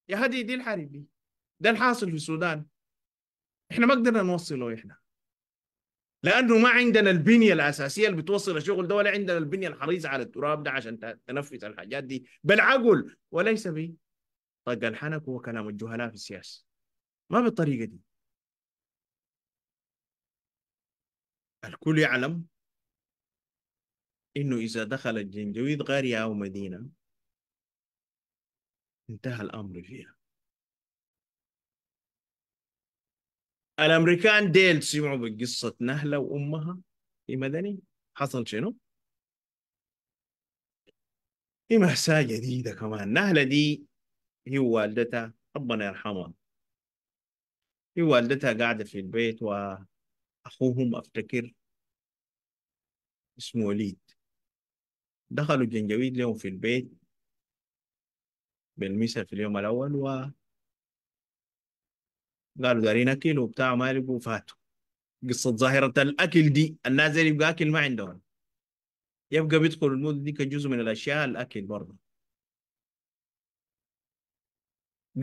يا هذه دي الحرب ده الحاصل في السودان احنا ما قدرنا نوصله احنا لانه ما عندنا البنيه الاساسيه اللي بتوصل الشغل ده ولا عندنا البنيه الحريصه على التراب ده عشان تنفذ الحاجات دي بالعقل وليس ب طيب، طق الحنك هو كلام الجهلاء في السياسه ما بالطريقه دي الكل يعلم انه اذا دخل الجنجويد غاريه او مدينه انتهى الامر فيها الامريكان ديل سمعوا بقصه نهله وامها في مدني حصل شنو؟ في مأساة جديدة كمان نهلة دي هي والدتها ربنا يرحمها هي والدتها قاعدة في البيت وأخوهم أفتكر اسمه وليد دخلوا جنجويد لهم في البيت بلمسها في اليوم الأول قالوا دارين اكل وبتاع ما لقوا فاتوا قصه ظاهره الاكل دي الناس اللي يبقى اكل ما عندهم يبقى بيدخل المود دي كجزء من الاشياء الاكل برضه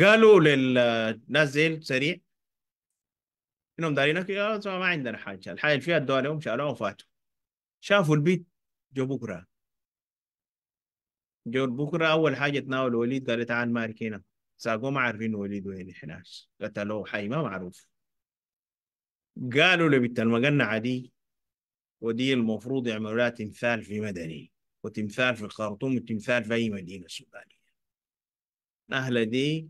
قالوا للناس زي سريع انهم دارين اكل آه، ما عندنا حاجه الحاجه اللي فيها ادوها لهم شالوها وفاتوا شافوا البيت جو بكره جو بكره اول حاجه تناول وليد قال تعال مارك هنا ساقوه ما عارفين وليد وين حناش قتلوه حي ما معروف قالوا لبت المقنعة دي ودي المفروض يعملوا لها تمثال في مدني وتمثال في الخرطوم وتمثال في أي مدينة سودانية أهل دي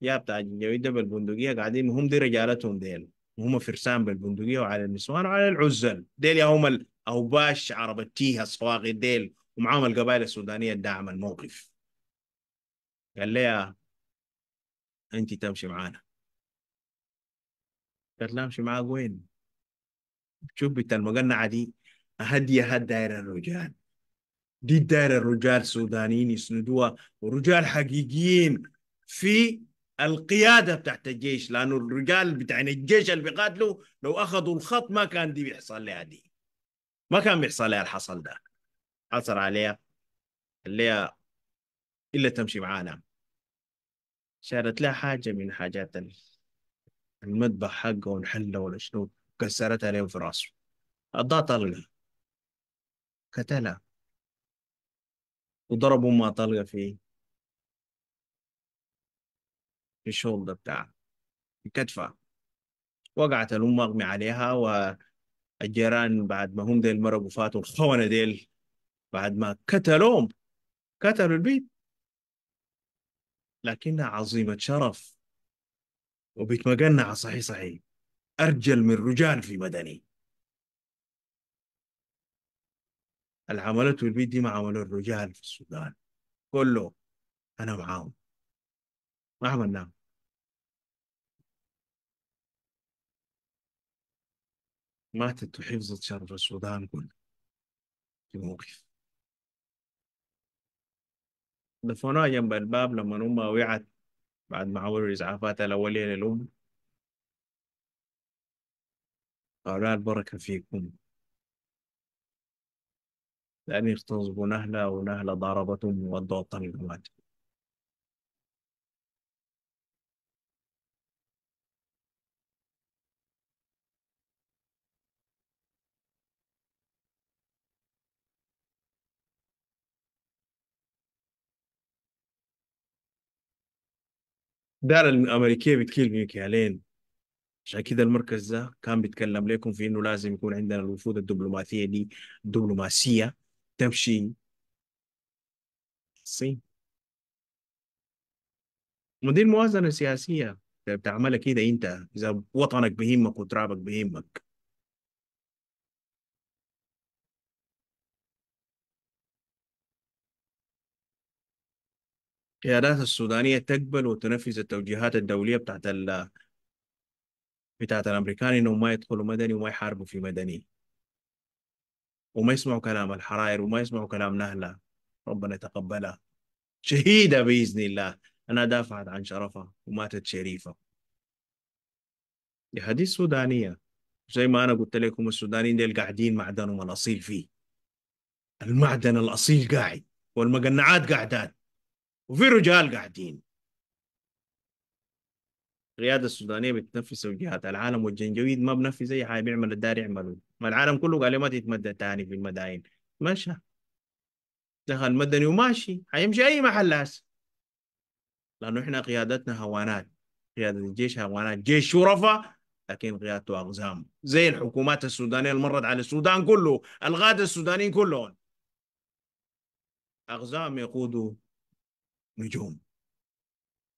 يا بتاع الجويدة بالبندقية قاعدين هم دي رجالتهم ديل وهم فرسان بالبندقية وعلى النسوان وعلى العزل ديل يا هم الأوباش عرب التيه الصواغي ديل ومعاهم القبائل السودانية الداعمة الموقف قال لي انت تمشي معانا قالت لها امشي معاك وين؟ شوف بنت المقنعه دي هديها داير الرجال دي داير الرجال سودانيين يسندوها ورجال حقيقيين في القيادة بتاعت الجيش لأنه الرجال بتاعين الجيش اللي بيقاتلوا لو أخذوا الخط ما كان دي بيحصل لها دي ما كان بيحصل لها الحصل ده حصل عليها اللي إلا تمشي معانا شالت لها حاجة من حاجات المذبح حقه والحلة ولا شنو كسرتها له في راسه أضاها طلقة قتلها وضربوا ما طلقة في في الشولدر بتاعها في كتفها وقعت الأم أغمي عليها والجيران بعد ما هم ديل مرقوا فاتوا الخونة ديل بعد ما قتلوهم قتلوا البيت لكنها عظيمة شرف وبتمجنع صحيح صحيح أرجل من رجال في مدني العملات والبيت دي ما عملوا الرجال في السودان كله أنا معاهم ما عملناهم ماتت وحفظت شرف السودان كله في موقف دفنوها جنب الباب لما أمها وقعت بعد ما عملوا الإسعافات الأولية للأم قالوا البركة فيكم لأن اغتصبوا نهلة ونهلة ضربتهم وودوا الطريق مات دار الامريكيه بتكيل ميكيالين عشان كده المركز ده كان بيتكلم لكم في انه لازم يكون عندنا الوفود الدبلوماسيه دي دبلوماسيه تمشي الصين ودي الموازنه السياسيه بتعملها كده انت اذا وطنك بيهمك وترابك بيهمك القيادات السودانية تقبل وتنفذ التوجيهات الدولية بتاعت ال بتاعت الأمريكان إنهم ما يدخلوا مدني وما يحاربوا في مدني وما يسمعوا كلام الحرائر وما يسمعوا كلام نهلة ربنا يتقبلها شهيدة بإذن الله أنا دافعت عن شرفها وماتت شريفة يا هذه السودانية زي ما أنا قلت لكم السودانيين ديل قاعدين معدنهم الأصيل فيه المعدن الأصيل قاعد والمقنعات قاعدات وفي رجال قاعدين القياده السودانيه بتنفذ توجيهات العالم والجنجويد ما بنفذ اي حاجه بيعمل الدار يعملوا ما العالم كله قال لي ما تتمدد تاني في المداين مشى دخل مدني وماشي حيمشي اي محل هسه لانه احنا قيادتنا هوانات قياده الجيش هوانات جيش شرفاء لكن قيادته اقزام زي الحكومات السودانيه اللي مرت على السودان كله الغاده السودانيين كلهم اقزام يقودوا نجوم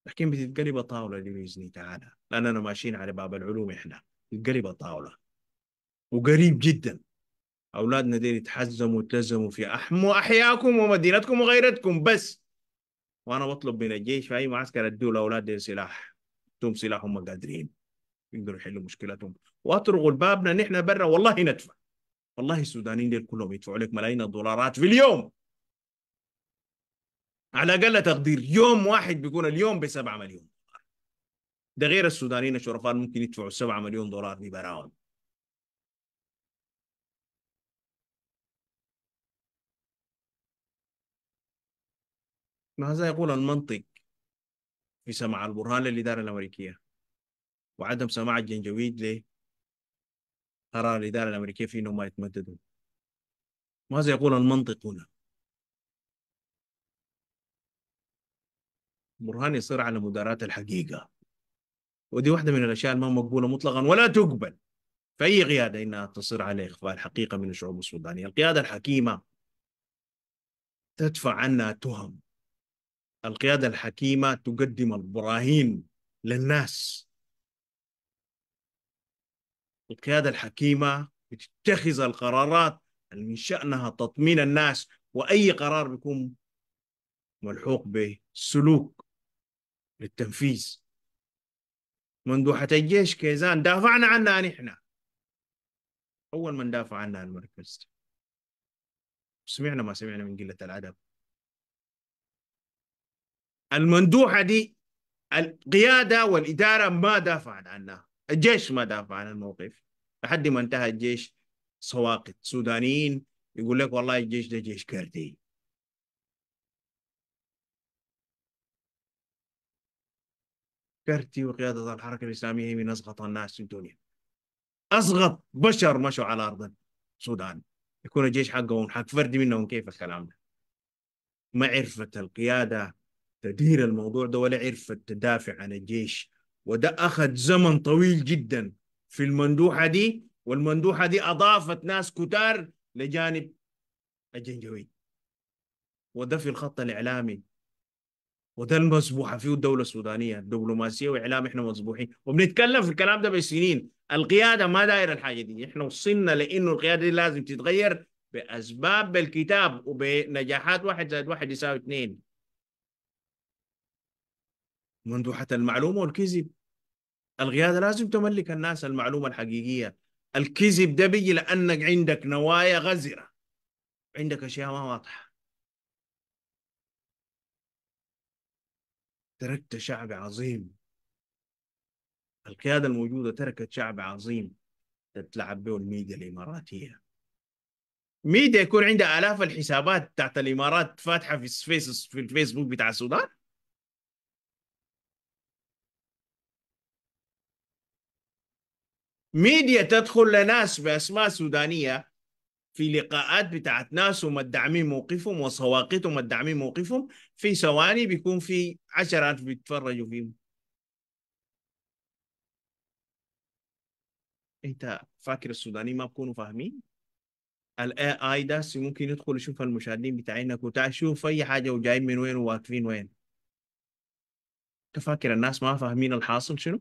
لكن بتتقلب طاولة بإذن تعالى لأننا ماشيين على باب العلوم إحنا بتتقلب طاولة وقريب جدا أولادنا دي يتحزموا وتلزموا في أحموا أحياكم ومدينتكم وغيرتكم بس وأنا بطلب من الجيش في أي معسكر أدوا لأولاد سلاح توم سلاح هم قادرين يقدروا يحلوا مشكلتهم وأطرقوا البابنا نحن برا والله ندفع والله السودانيين دي كلهم يدفعوا لك ملايين الدولارات في اليوم على اقل تقدير يوم واحد بيكون اليوم ب 7 مليون دولار ده غير السودانيين الشرفاء ممكن يدفعوا 7 مليون دولار لبراهم ماذا يقول المنطق في سماع البرهان للإدارة الأمريكية وعدم سماع الجنجويد لقرار الإدارة الأمريكية في أنهم ما يتمددوا ماذا يقول المنطق هنا برهان يصير على مداراة الحقيقة ودي واحدة من الأشياء ما مقبولة مطلقا ولا تقبل في أي قيادة إنها تصير على إخفاء الحقيقة من الشعوب السودانية القيادة الحكيمة تدفع عنها تهم القيادة الحكيمة تقدم البراهين للناس القيادة الحكيمة بتتخذ القرارات اللي من شأنها تطمين الناس وأي قرار بيكون ملحوق بسلوك للتنفيذ مندوحة الجيش كيزان دافعنا عنها نحن أول من دافع عنها المركز سمعنا ما سمعنا من قلة العدم المندوحة دي القيادة والإدارة ما دافعت عنها الجيش ما دافع عن الموقف لحد ما انتهى الجيش سواقط سودانيين يقول لك والله الجيش ده جيش كردي كرتي وقيادة الحركة الإسلامية هي من أسقط الناس في الدنيا أسقط بشر مشوا على أرض السودان يكون الجيش حقهم حق فردي منهم كيف الكلام ده ما عرفت القيادة تدير الموضوع ده ولا عرفت تدافع عن الجيش وده أخذ زمن طويل جدا في المندوحة دي والمندوحة دي أضافت ناس كتار لجانب الجنجويد وده في الخط الإعلامي وده المذبوحه فيه الدوله السودانيه دبلوماسيه واعلام احنا مذبوحين وبنتكلم في الكلام ده بسنين القياده ما دايره الحاجه دي احنا وصلنا لانه القياده دي لازم تتغير باسباب بالكتاب وبنجاحات واحد زائد واحد يساوي اثنين مندوحه المعلومه والكذب القياده لازم تملك الناس المعلومه الحقيقيه الكذب ده بيجي لانك عندك نوايا غزره عندك اشياء ما واضحه تركت شعب عظيم القيادة الموجودة تركت شعب عظيم تتلعب به الميديا الإماراتية ميديا يكون عندها آلاف الحسابات بتاعت الإمارات فاتحة في الفيس في الفيسبوك بتاع السودان ميديا تدخل لناس بأسماء سودانية في لقاءات بتاعت ناس هم الداعمين موقفهم وسواقط الداعمين موقفهم في ثواني بيكون في عشرات بيتفرجوا فيهم انت فاكر السودانيين ما بكونوا فاهمين الاي اي ده ممكن يدخل يشوف المشاهدين بتاعينك وتعال شوف اي حاجه وجايين من وين وواقفين وين انت فاكر الناس ما فاهمين الحاصل شنو؟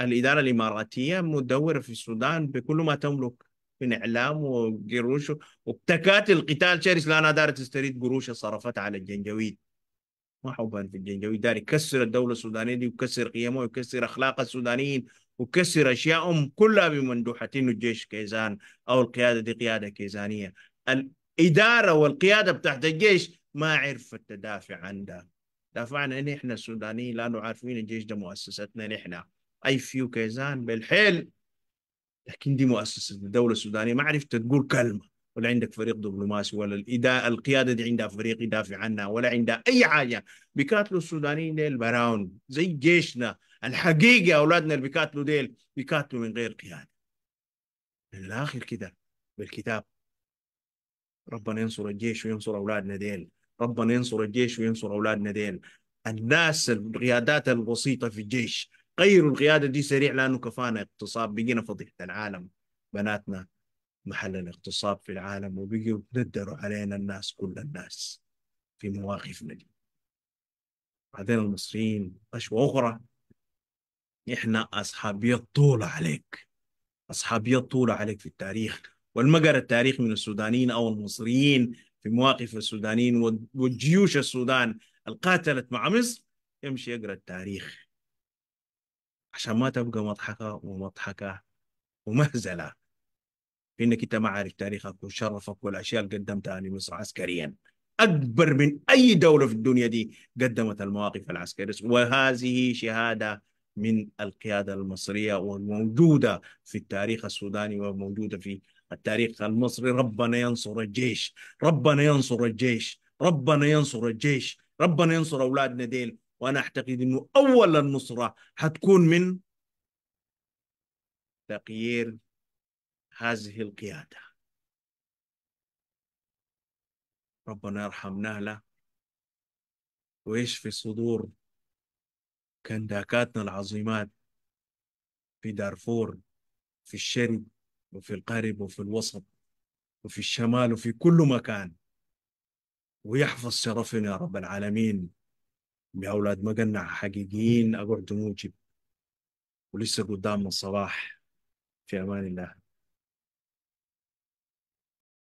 الاداره الاماراتيه مدوره في السودان بكل ما تملك من اعلام وقروش وابتكات القتال شرس لانها دارت تستريد قروشها صرفتها على الجنجويد ما حبان في الجنجويد دار يكسر الدوله السودانيه دي ويكسر قيمها ويكسر اخلاق السودانيين وكسر اشيائهم كلها بمندوحه انه الجيش كيزان او القياده دي قياده كيزانيه الاداره والقياده بتاعت الجيش ما عرفت تدافع عن ده دافعنا ان احنا السودانيين لانه عارفين الجيش ده مؤسستنا نحن اي فيو كيزان بالحيل لكن دي مؤسسه من دوله سودانيه ما عرفت تقول كلمه ولا عندك فريق دبلوماسي ولا الإداء القياده دي عندها فريق يدافع عنها ولا عندها اي حاجه بيقاتلوا السودانيين ديل براون زي جيشنا الحقيقه اولادنا اللي بيقاتلوا ديل بيقاتلوا من غير قياده من الاخر كده بالكتاب ربنا ينصر الجيش وينصر اولادنا ديل ربنا ينصر الجيش وينصر اولادنا ديل الناس القيادات البسيطه في الجيش غيروا القياده دي سريع لانه كفانا اغتصاب بقينا فضيحه العالم بناتنا محل الاغتصاب في العالم وبقوا ندروا علينا الناس كل الناس في مواقفنا دي بعدين المصريين قشوة أخرى إحنا أصحاب طول عليك أصحاب طول عليك في التاريخ والمقر التاريخ من السودانيين أو المصريين في مواقف السودانيين وجيوش السودان القاتلت مع مصر يمشي يقرأ التاريخ عشان ما تبقى مضحكة ومضحكة ومهزلة في انك انت ما عارف تاريخك وشرفك والاشياء اللي قدمتها لمصر عسكريا اكبر من اي دولة في الدنيا دي قدمت المواقف العسكرية وهذه شهادة من القيادة المصرية والموجودة في التاريخ السوداني وموجودة في التاريخ المصري ربنا ينصر الجيش ربنا ينصر الجيش ربنا ينصر الجيش ربنا ينصر اولادنا ديل وانا اعتقد انه اول النصره حتكون من تغيير هذه القياده ربنا يرحم نهله ويشفي صدور كنداكاتنا العظيمات في دارفور في الشرق وفي القارب وفي الوسط وفي الشمال وفي كل مكان ويحفظ شرفنا يا رب العالمين بأولاد مقنع حقيقيين أقعد موجب ولسه قدامنا الصباح في أمان الله